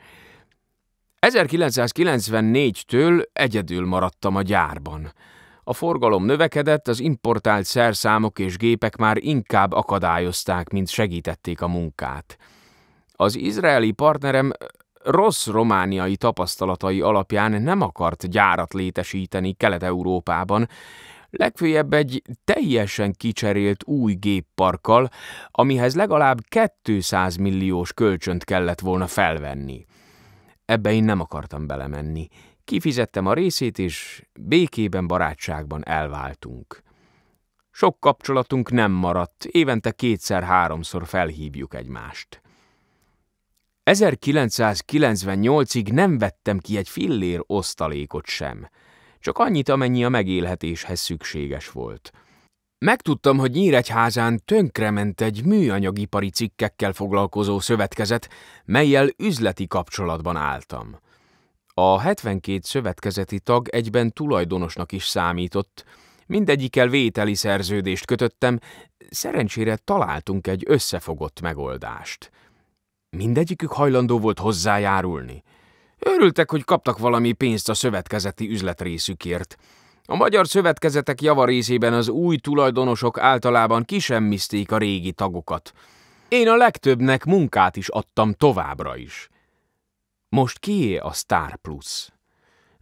1994-től egyedül maradtam a gyárban. A forgalom növekedett, az importált szerszámok és gépek már inkább akadályozták, mint segítették a munkát. Az izraeli partnerem rossz romániai tapasztalatai alapján nem akart gyárat létesíteni Kelet-Európában, legfőjebb egy teljesen kicserélt új gépparkkal, amihez legalább 200 milliós kölcsönt kellett volna felvenni. Ebbe én nem akartam belemenni, Kifizettem a részét, és békében, barátságban elváltunk. Sok kapcsolatunk nem maradt, évente kétszer-háromszor felhívjuk egymást. 1998-ig nem vettem ki egy fillér osztalékot sem, csak annyit, amennyi a megélhetéshez szükséges volt. Megtudtam, hogy Nyíregyházán tönkrement egy műanyagipari cikkekkel foglalkozó szövetkezet, melyel üzleti kapcsolatban álltam. A 72 szövetkezeti tag egyben tulajdonosnak is számított. Mindegyikkel vételi szerződést kötöttem, szerencsére találtunk egy összefogott megoldást. Mindegyikük hajlandó volt hozzájárulni. Örültek, hogy kaptak valami pénzt a szövetkezeti üzletrészükért. A magyar szövetkezetek javarészében az új tulajdonosok általában kisemmizték a régi tagokat. Én a legtöbbnek munkát is adtam továbbra is. Most kié a Star Plus?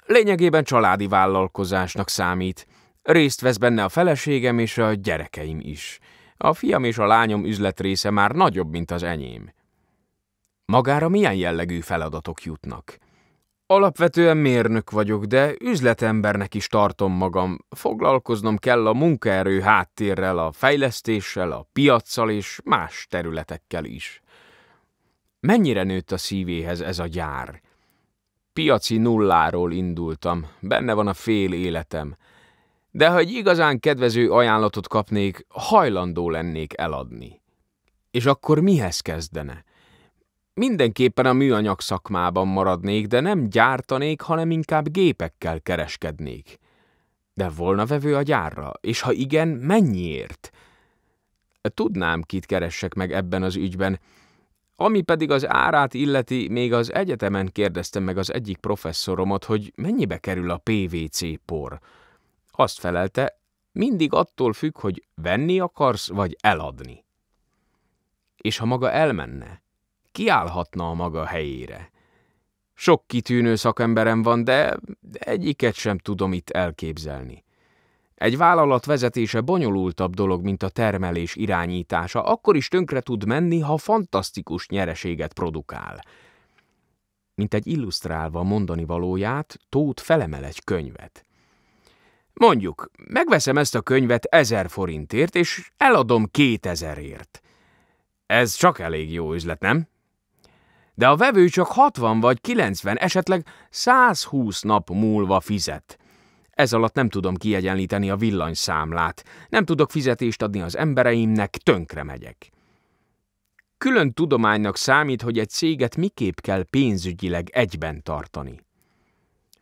Lényegében családi vállalkozásnak számít. Részt vesz benne a feleségem és a gyerekeim is. A fiam és a lányom üzletrésze már nagyobb, mint az enyém. Magára milyen jellegű feladatok jutnak? Alapvetően mérnök vagyok, de üzletembernek is tartom magam. Foglalkoznom kell a munkaerő háttérrel, a fejlesztéssel, a piaccal és más területekkel is. Mennyire nőtt a szívéhez ez a gyár? Piaci nulláról indultam, benne van a fél életem. De ha egy igazán kedvező ajánlatot kapnék, hajlandó lennék eladni. És akkor mihez kezdene? Mindenképpen a műanyag szakmában maradnék, de nem gyártanék, hanem inkább gépekkel kereskednék. De volna vevő a gyárra, és ha igen, mennyiért? Tudnám, kit keressek meg ebben az ügyben, ami pedig az árát illeti, még az egyetemen kérdeztem meg az egyik professzoromat, hogy mennyibe kerül a PVC por. Azt felelte, mindig attól függ, hogy venni akarsz, vagy eladni. És ha maga elmenne, kiállhatna a maga helyére. Sok kitűnő szakemberem van, de egyiket sem tudom itt elképzelni. Egy vállalat vezetése bonyolultabb dolog, mint a termelés irányítása, akkor is tönkre tud menni, ha fantasztikus nyereséget produkál. Mint egy illusztrálva mondani valóját, Tóth felemel egy könyvet. Mondjuk, megveszem ezt a könyvet ezer forintért, és eladom kétezerért. Ez csak elég jó üzlet, nem? De a vevő csak 60 vagy 90, esetleg 120 nap múlva fizet – ez alatt nem tudom kiegyenlíteni a villanyszámlát, nem tudok fizetést adni az embereimnek, tönkre megyek. Külön tudománynak számít, hogy egy céget miképp kell pénzügyileg egyben tartani.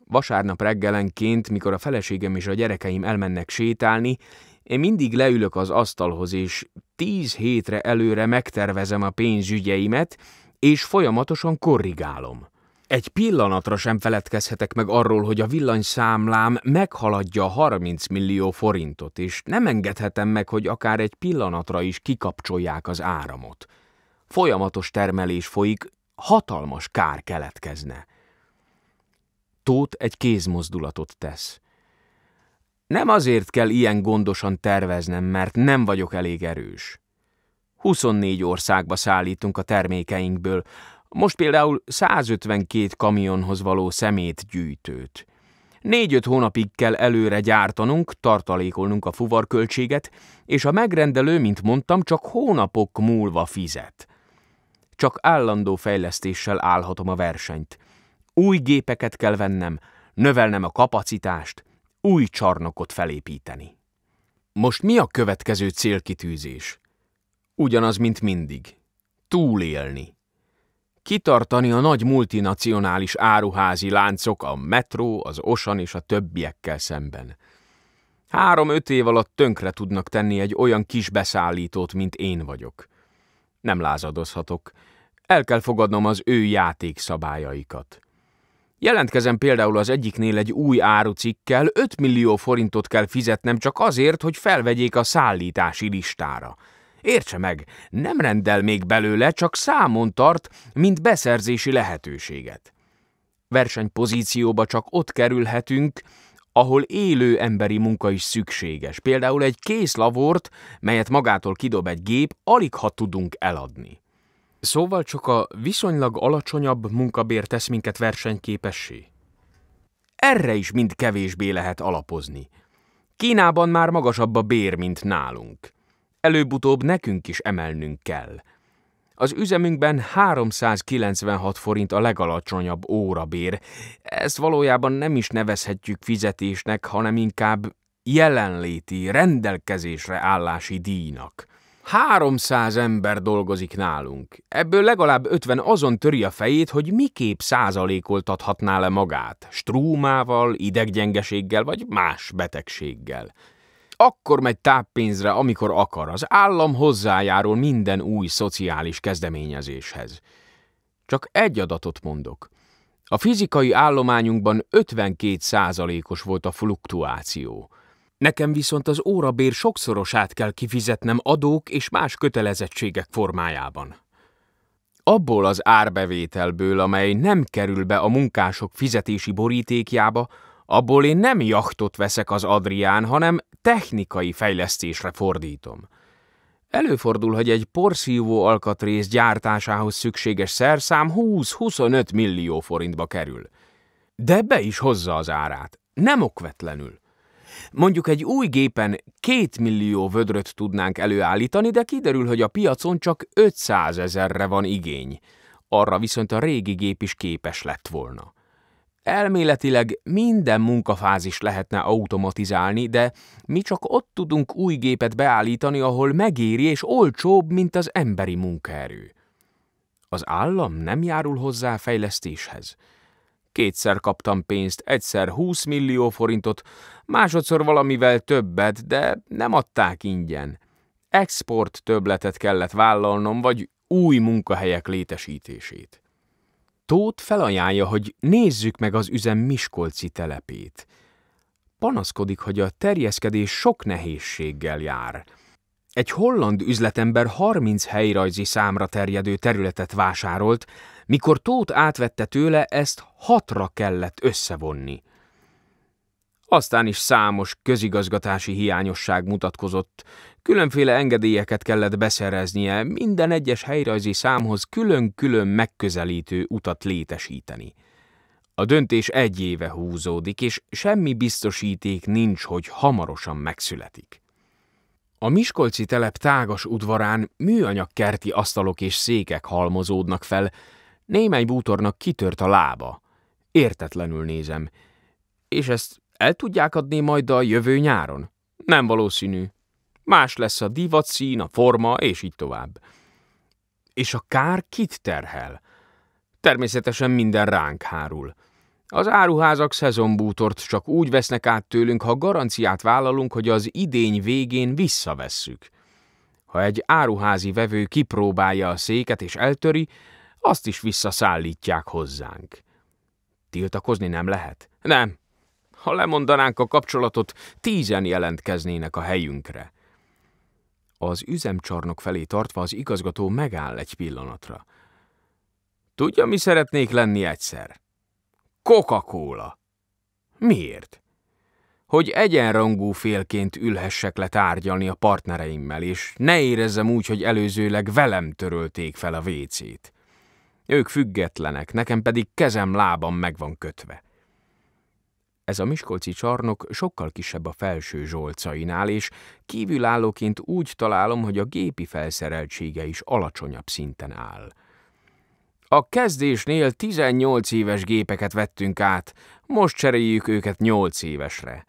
Vasárnap reggelenként, mikor a feleségem és a gyerekeim elmennek sétálni, én mindig leülök az asztalhoz, és tíz hétre előre megtervezem a pénzügyeimet, és folyamatosan korrigálom. Egy pillanatra sem feledkezhetek meg arról, hogy a villanyszámlám meghaladja 30 millió forintot, és nem engedhetem meg, hogy akár egy pillanatra is kikapcsolják az áramot. Folyamatos termelés folyik, hatalmas kár keletkezne. Tóth egy kézmozdulatot tesz. Nem azért kell ilyen gondosan terveznem, mert nem vagyok elég erős. 24 országba szállítunk a termékeinkből, most például 152 kamionhoz való gyűjtőt. Négy-öt hónapig kell előre gyártanunk, tartalékolnunk a fuvarköltséget, és a megrendelő, mint mondtam, csak hónapok múlva fizet. Csak állandó fejlesztéssel állhatom a versenyt. Új gépeket kell vennem, növelnem a kapacitást, új csarnokot felépíteni. Most mi a következő célkitűzés? Ugyanaz, mint mindig. Túlélni kitartani a nagy multinacionális áruházi láncok, a metró, az Osan és a többiekkel szemben. Három-öt év alatt tönkre tudnak tenni egy olyan kis beszállítót, mint én vagyok. Nem lázadozhatok. El kell fogadnom az ő játékszabályaikat. Jelentkezem például az egyiknél egy új árucikkel, 5 millió forintot kell fizetnem csak azért, hogy felvegyék a szállítási listára – Értse meg, nem rendel még belőle, csak számon tart, mint beszerzési lehetőséget. Versenypozícióba csak ott kerülhetünk, ahol élő emberi munka is szükséges. Például egy készlavort, melyet magától kidob egy gép, alig ha tudunk eladni. Szóval csak a viszonylag alacsonyabb munkabér tesz minket versenyképessé. Erre is mind kevésbé lehet alapozni. Kínában már magasabb a bér, mint nálunk előbb-utóbb nekünk is emelnünk kell. Az üzemünkben 396 forint a legalacsonyabb órabér. Ezt valójában nem is nevezhetjük fizetésnek, hanem inkább jelenléti, rendelkezésre állási díjnak. 300 ember dolgozik nálunk. Ebből legalább 50 azon töri a fejét, hogy miképp százalékoltathatná le magát. Strúmával, ideggyengeséggel vagy más betegséggel akkor megy táppénzre, amikor akar. Az állam hozzájárul minden új szociális kezdeményezéshez. Csak egy adatot mondok. A fizikai állományunkban 52 százalékos volt a fluktuáció. Nekem viszont az órabér sokszorosát kell kifizetnem adók és más kötelezettségek formájában. Abból az árbevételből, amely nem kerül be a munkások fizetési borítékjába, abból én nem jachtot veszek az Adrián, hanem technikai fejlesztésre fordítom. Előfordul, hogy egy porszívó alkatrész gyártásához szükséges szerszám 20-25 millió forintba kerül. De be is hozza az árát, nem okvetlenül. Mondjuk egy új gépen 2 millió vödröt tudnánk előállítani, de kiderül, hogy a piacon csak 500 ezerre van igény. Arra viszont a régi gép is képes lett volna. Elméletileg minden munkafázis lehetne automatizálni, de mi csak ott tudunk új gépet beállítani, ahol megéri és olcsóbb, mint az emberi munkaerő. Az állam nem járul hozzá fejlesztéshez. Kétszer kaptam pénzt, egyszer 20 millió forintot, másodszor valamivel többet, de nem adták ingyen. Export többletet kellett vállalnom, vagy új munkahelyek létesítését. Tóth felajánlja, hogy nézzük meg az üzem Miskolci telepét. Panaszkodik, hogy a terjeszkedés sok nehézséggel jár. Egy holland üzletember 30 helyrajzi számra terjedő területet vásárolt, mikor Tóth átvette tőle, ezt hatra kellett összevonni. Aztán is számos közigazgatási hiányosság mutatkozott. Különféle engedélyeket kellett beszereznie, minden egyes helyrajzi számhoz külön-külön megközelítő utat létesíteni. A döntés egy éve húzódik, és semmi biztosíték nincs, hogy hamarosan megszületik. A Miskolci telep tágas udvarán műanyagkerti asztalok és székek halmozódnak fel, némely bútornak kitört a lába. Értetlenül nézem, és ezt el tudják adni majd a jövő nyáron? Nem valószínű. Más lesz a divat szín, a forma, és így tovább. És a kár kit terhel? Természetesen minden ránk hárul. Az áruházak szezonbútort csak úgy vesznek át tőlünk, ha garanciát vállalunk, hogy az idény végén visszavesszük. Ha egy áruházi vevő kipróbálja a széket és eltöri, azt is visszaszállítják hozzánk. Tiltakozni nem lehet? Nem, ha lemondanánk a kapcsolatot, tízen jelentkeznének a helyünkre. Az üzemcsarnok felé tartva az igazgató megáll egy pillanatra. Tudja, mi szeretnék lenni egyszer? Coca-Cola. Miért? Hogy egyenrangú félként ülhessek le tárgyalni a partnereimmel, és ne érezzem úgy, hogy előzőleg velem törölték fel a vécét. Ők függetlenek, nekem pedig kezem-lábam meg van kötve. Ez a Miskolci csarnok sokkal kisebb a felső zsolcainál, és kívülállóként úgy találom, hogy a gépi felszereltsége is alacsonyabb szinten áll. A kezdésnél 18 éves gépeket vettünk át, most cseréljük őket 8 évesre.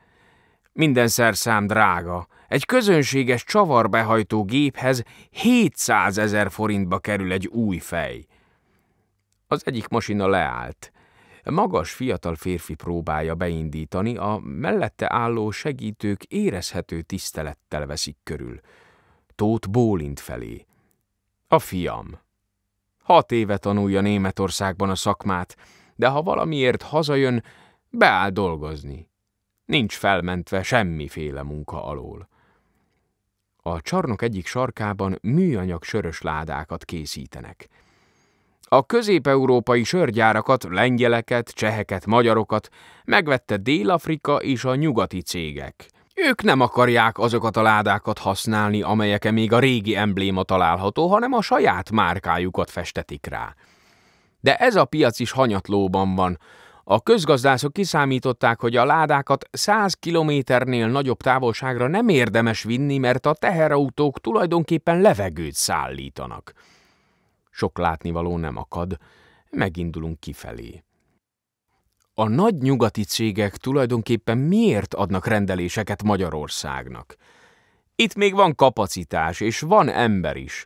Minden szerszám drága. Egy közönséges csavarbehajtó géphez 700 ezer forintba kerül egy új fej. Az egyik masina leállt magas fiatal férfi próbálja beindítani, a mellette álló segítők érezhető tisztelettel veszik körül. Tóth Bólint felé. A fiam. Hat éve tanulja Németországban a szakmát, de ha valamiért hazajön, beáll dolgozni. Nincs felmentve semmiféle munka alól. A csarnok egyik sarkában műanyag sörös ládákat készítenek. A közép-európai sörgyárakat, lengyeleket, cseheket, magyarokat megvette Dél-Afrika és a nyugati cégek. Ők nem akarják azokat a ládákat használni, amelyeken még a régi embléma található, hanem a saját márkájukat festetik rá. De ez a piac is hanyatlóban van. A közgazdászok kiszámították, hogy a ládákat 100 kilométernél nagyobb távolságra nem érdemes vinni, mert a teherautók tulajdonképpen levegőt szállítanak sok látnivaló nem akad, megindulunk kifelé. A nagy nyugati cégek tulajdonképpen miért adnak rendeléseket Magyarországnak? Itt még van kapacitás, és van ember is.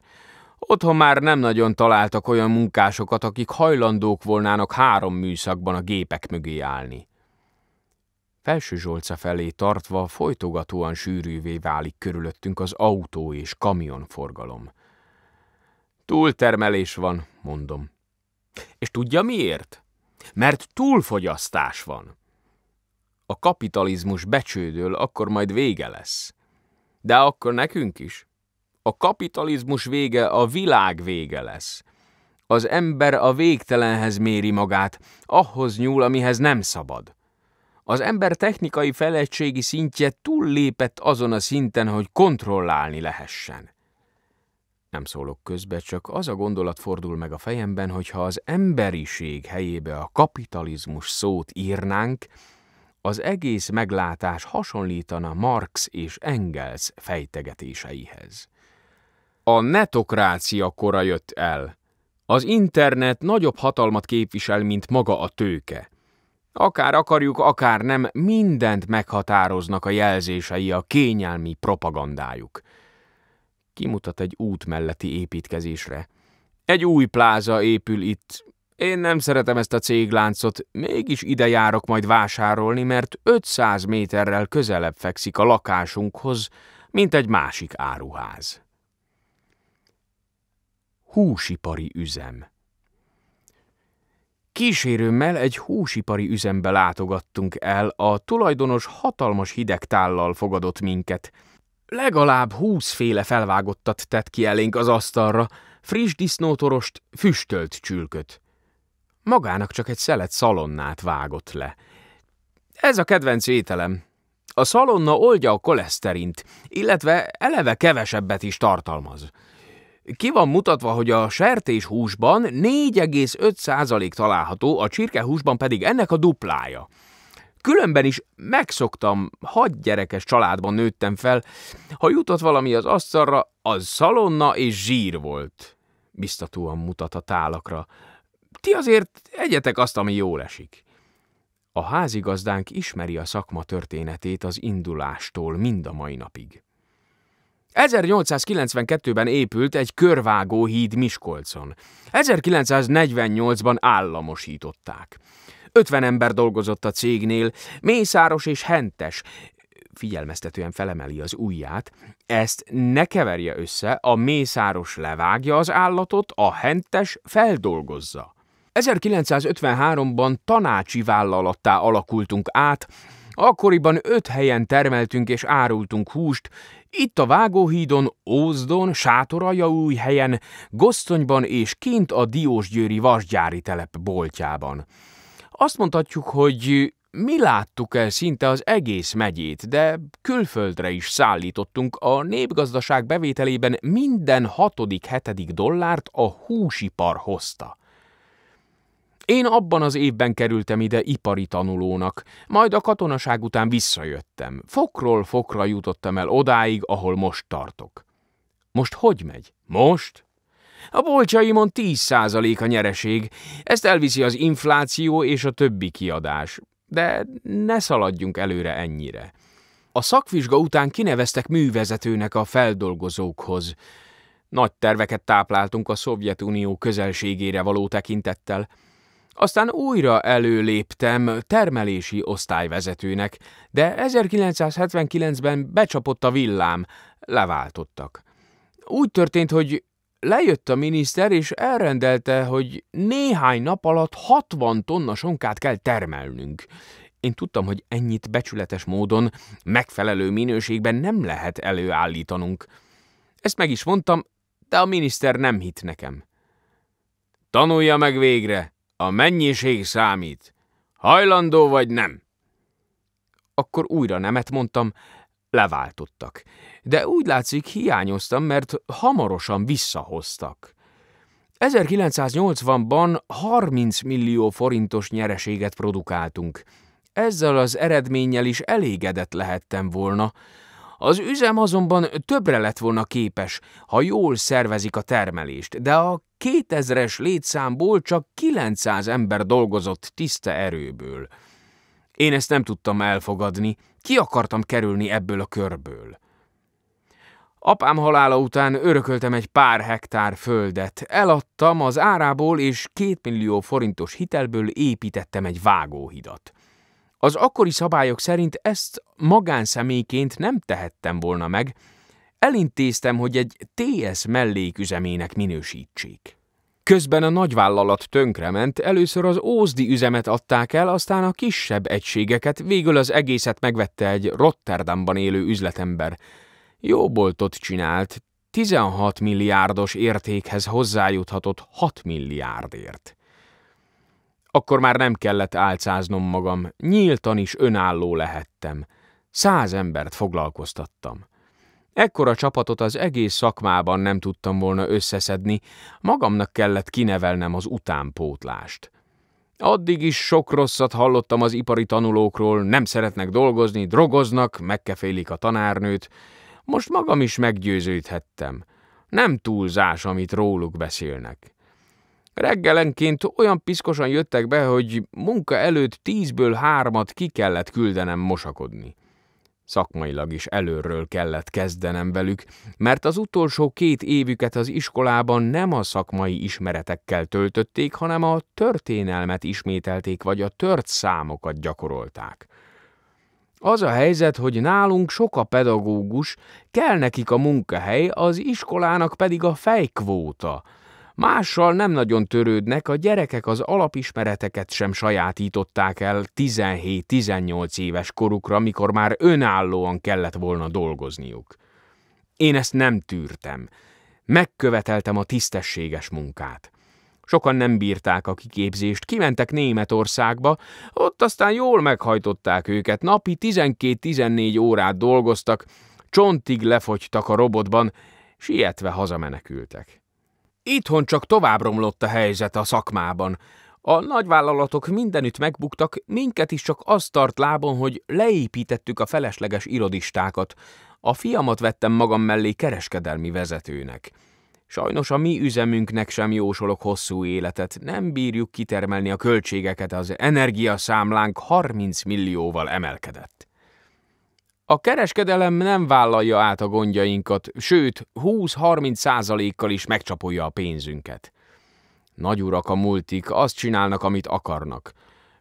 Otthon már nem nagyon találtak olyan munkásokat, akik hajlandók volnának három műszakban a gépek mögé állni. Felső Zsolca felé tartva folytogatóan sűrűvé válik körülöttünk az autó és kamionforgalom. Túltermelés van, mondom. És tudja miért? Mert túlfogyasztás van. A kapitalizmus becsődöl, akkor majd vége lesz. De akkor nekünk is. A kapitalizmus vége a világ vége lesz. Az ember a végtelenhez méri magát, ahhoz nyúl, amihez nem szabad. Az ember technikai fejlettségi szintje túllépett azon a szinten, hogy kontrollálni lehessen. Nem szólok közbe, csak az a gondolat fordul meg a fejemben, hogy ha az emberiség helyébe a kapitalizmus szót írnánk, az egész meglátás hasonlítana Marx és Engels fejtegetéseihez. A netokrácia kora jött el. Az internet nagyobb hatalmat képvisel, mint maga a tőke. Akár akarjuk, akár nem, mindent meghatároznak a jelzései a kényelmi propagandájuk. Kimutat egy út melletti építkezésre. Egy új pláza épül itt. Én nem szeretem ezt a cégláncot, mégis ide járok majd vásárolni, mert 500 méterrel közelebb fekszik a lakásunkhoz, mint egy másik áruház. Húsipari üzem Kísérőmmel egy húsipari üzembe látogattunk el, a tulajdonos hatalmas hidegtállal fogadott minket – Legalább húszféle felvágottat tett ki elénk az asztalra, friss disznótorost, füstölt csülköt. Magának csak egy szelet szalonnát vágott le. Ez a kedvenc ételem. A szalonna oldja a koleszterint, illetve eleve kevesebbet is tartalmaz. Ki van mutatva, hogy a sertéshúsban 4,5% található, a csirkehúsban pedig ennek a duplája – Különben is megszoktam, hat gyerekes családban nőttem fel. Ha jutott valami az asztalra, az szalonna és zsír volt. Biztatóan mutat a tálakra. Ti azért egyetek azt, ami jól esik. A házigazdánk ismeri a szakma történetét az indulástól mind a mai napig. 1892-ben épült egy körvágó híd Miskolcon. 1948-ban államosították. Ötven ember dolgozott a cégnél, Mészáros és Hentes, figyelmeztetően felemeli az ujját, ezt ne keverje össze, a mészáros levágja az állatot, a hentes feldolgozza. 1953-ban tanácsi vállalattá alakultunk át, akkoriban öt helyen termeltünk és árultunk húst, itt a Vágóhídon, Ózdon, új helyen, Gosztonyban és kint a Diósgyőri vasgyári telep boltjában. Azt mondhatjuk, hogy mi láttuk el szinte az egész megyét, de külföldre is szállítottunk. A népgazdaság bevételében minden hatodik-hetedik dollárt a húsipar hozta. Én abban az évben kerültem ide ipari tanulónak, majd a katonaság után visszajöttem. Fokról fokra jutottam el odáig, ahol most tartok. Most hogy megy? Most? A bolcsaimon 10% a nyereség, ezt elviszi az infláció és a többi kiadás. De ne szaladjunk előre ennyire. A szakvizsga után kineveztek művezetőnek a feldolgozókhoz. Nagy terveket tápláltunk a Szovjetunió közelségére való tekintettel. Aztán újra előléptem termelési osztályvezetőnek, de 1979-ben becsapott a villám, leváltottak. Úgy történt, hogy lejött a miniszter, és elrendelte, hogy néhány nap alatt 60 tonna sonkát kell termelnünk. Én tudtam, hogy ennyit becsületes módon, megfelelő minőségben nem lehet előállítanunk. Ezt meg is mondtam, de a miniszter nem hitt nekem. Tanulja meg végre, a mennyiség számít. Hajlandó vagy nem? Akkor újra nemet mondtam, leváltottak de úgy látszik hiányoztam, mert hamarosan visszahoztak. 1980-ban 30 millió forintos nyereséget produkáltunk. Ezzel az eredménnyel is elégedett lehettem volna. Az üzem azonban többre lett volna képes, ha jól szervezik a termelést, de a 2000-es létszámból csak 900 ember dolgozott tiszta erőből. Én ezt nem tudtam elfogadni, ki akartam kerülni ebből a körből. Apám halála után örököltem egy pár hektár földet. Eladtam az árából, és két millió forintos hitelből építettem egy vágóhidat. Az akkori szabályok szerint ezt magánszemélyként nem tehettem volna meg, elintéztem, hogy egy TS melléküzemének minősítsék. Közben a nagyvállalat tönkrement, először az Ózdi üzemet adták el, aztán a kisebb egységeket, végül az egészet megvette egy Rotterdamban élő üzletember – jó boltot csinált, 16 milliárdos értékhez hozzájuthatott 6 milliárdért. Akkor már nem kellett álcáznom magam, nyíltan is önálló lehettem. Száz embert foglalkoztattam. Ekkora csapatot az egész szakmában nem tudtam volna összeszedni, magamnak kellett kinevelnem az utánpótlást. Addig is sok rosszat hallottam az ipari tanulókról, nem szeretnek dolgozni, drogoznak, megkefélik a tanárnőt, most magam is meggyőződhettem. Nem túlzás, amit róluk beszélnek. Reggelenként olyan piszkosan jöttek be, hogy munka előtt tízből hármat ki kellett küldenem mosakodni. Szakmailag is előről kellett kezdenem velük, mert az utolsó két évüket az iskolában nem a szakmai ismeretekkel töltötték, hanem a történelmet ismételték, vagy a tört számokat gyakorolták. Az a helyzet, hogy nálunk sok a pedagógus, kell nekik a munkahely, az iskolának pedig a fejkvóta. Mással nem nagyon törődnek, a gyerekek az alapismereteket sem sajátították el 17-18 éves korukra, mikor már önállóan kellett volna dolgozniuk. Én ezt nem tűrtem. Megköveteltem a tisztességes munkát. Sokan nem bírták a kiképzést, kimentek Németországba, ott aztán jól meghajtották őket, napi 12-14 órát dolgoztak, csontig lefogytak a robotban, sietve hazamenekültek. Itthon csak tovább romlott a helyzet a szakmában. A nagyvállalatok mindenütt megbuktak, minket is csak azt tart lábon, hogy leépítettük a felesleges irodistákat. A fiamat vettem magam mellé kereskedelmi vezetőnek. Sajnos a mi üzemünknek sem jósolok hosszú életet, nem bírjuk kitermelni a költségeket, az energiaszámlánk 30 millióval emelkedett. A kereskedelem nem vállalja át a gondjainkat, sőt, 20-30 százalékkal is megcsapolja a pénzünket. Nagy urak a multik, azt csinálnak, amit akarnak –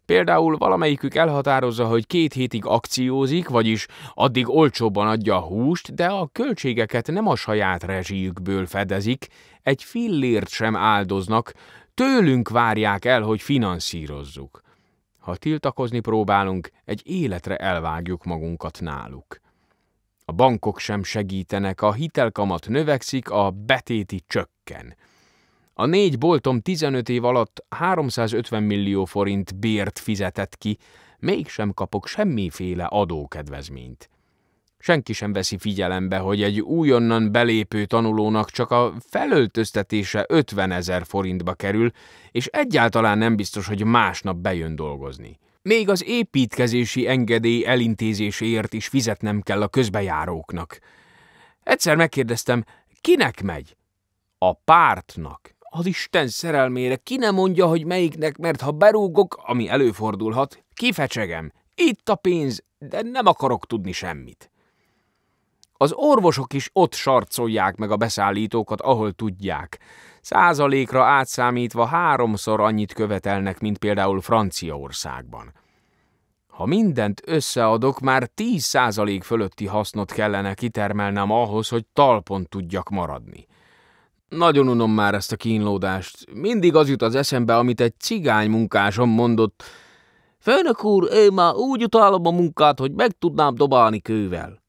Például valamelyikük elhatározza, hogy két hétig akciózik, vagyis addig olcsóbban adja a húst, de a költségeket nem a saját rezsijükből fedezik, egy fillért sem áldoznak, tőlünk várják el, hogy finanszírozzuk. Ha tiltakozni próbálunk, egy életre elvágjuk magunkat náluk. A bankok sem segítenek, a hitelkamat növekszik, a betéti csökken. A négy boltom 15 év alatt 350 millió forint bért fizetett ki, mégsem kapok semmiféle adókedvezményt. Senki sem veszi figyelembe, hogy egy újonnan belépő tanulónak csak a felöltöztetése 50 ezer forintba kerül, és egyáltalán nem biztos, hogy másnap bejön dolgozni. Még az építkezési engedély elintézéséért is fizetnem kell a közbejáróknak. Egyszer megkérdeztem, kinek megy? A pártnak. Az Isten szerelmére ki ne mondja, hogy melyiknek, mert ha berúgok, ami előfordulhat, kifecsegem. Itt a pénz, de nem akarok tudni semmit. Az orvosok is ott sarcolják meg a beszállítókat, ahol tudják. Százalékra átszámítva háromszor annyit követelnek, mint például Franciaországban. Ha mindent összeadok, már 10% fölötti hasznot kellene kitermelnem ahhoz, hogy talpon tudjak maradni. Nagyon unom már ezt a kínlódást. Mindig az jut az eszembe, amit egy cigány munkásom mondott. Főnök úr, én már úgy utálom a munkát, hogy meg tudnám dobálni kővel.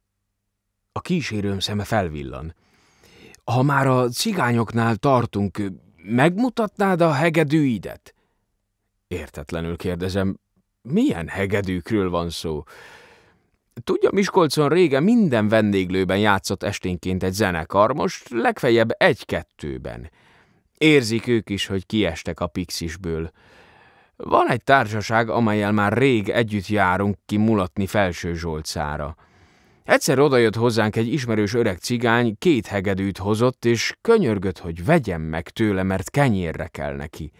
A kísérőm szeme felvillan. Ha már a cigányoknál tartunk, megmutatnád a hegedűidet? Értetlenül kérdezem, milyen hegedűkről van szó? Tudja, Miskolcon régen minden vendéglőben játszott esténként egy zenekar, most legfeljebb egy-kettőben. Érzik ők is, hogy kiestek a pixisből. Van egy társaság, amelyel már rég együtt járunk ki mulatni Felső Zsolcára. Egyszer odajött hozzánk egy ismerős öreg cigány, két hegedűt hozott, és könyörgött, hogy vegyem meg tőle, mert kenyérre kell neki.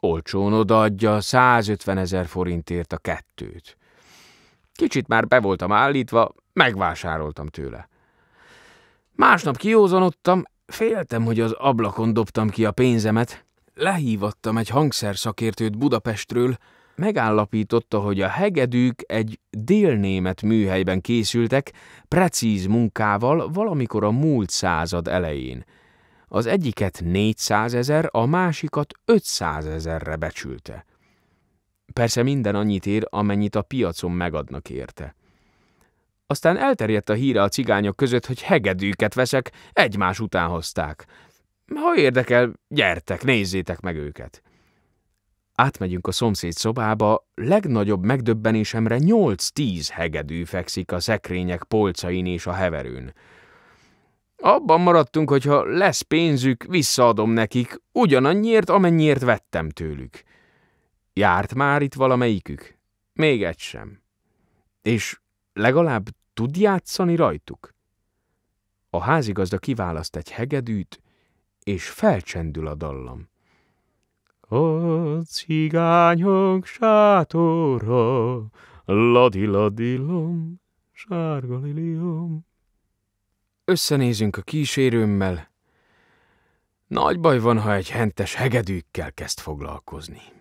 Olcsón odaadja 150 ezer forintért a kettőt. Kicsit már be voltam állítva, megvásároltam tőle. Másnap kiózanodtam, féltem, hogy az ablakon dobtam ki a pénzemet, lehívattam egy hangszerszakértőt Budapestről, megállapította, hogy a hegedűk egy délnémet műhelyben készültek, precíz munkával valamikor a múlt század elején. Az egyiket 400 ezer, a másikat 500 ezerre becsülte. Persze minden annyit ér, amennyit a piacon megadnak érte. Aztán elterjedt a híre a cigányok között, hogy hegedűket veszek, egymás után hozták. Ha érdekel, gyertek, nézzétek meg őket. Átmegyünk a szomszéd szobába, legnagyobb megdöbbenésemre nyolc-tíz hegedű fekszik a szekrények polcain és a heverőn. Abban maradtunk, hogy ha lesz pénzük, visszaadom nekik, ugyanannyiért, amennyiért vettem tőlük. Járt már itt valamelyikük? Még egy sem. És legalább tud játszani rajtuk? A házigazda kiválaszt egy hegedűt, és felcsendül a dallam. A cigányok sátorra, ladiladilom, sárga liliom. Összenézünk a kísérőmmel. Nagy baj van, ha egy hentes hegedűkkel kezd foglalkozni.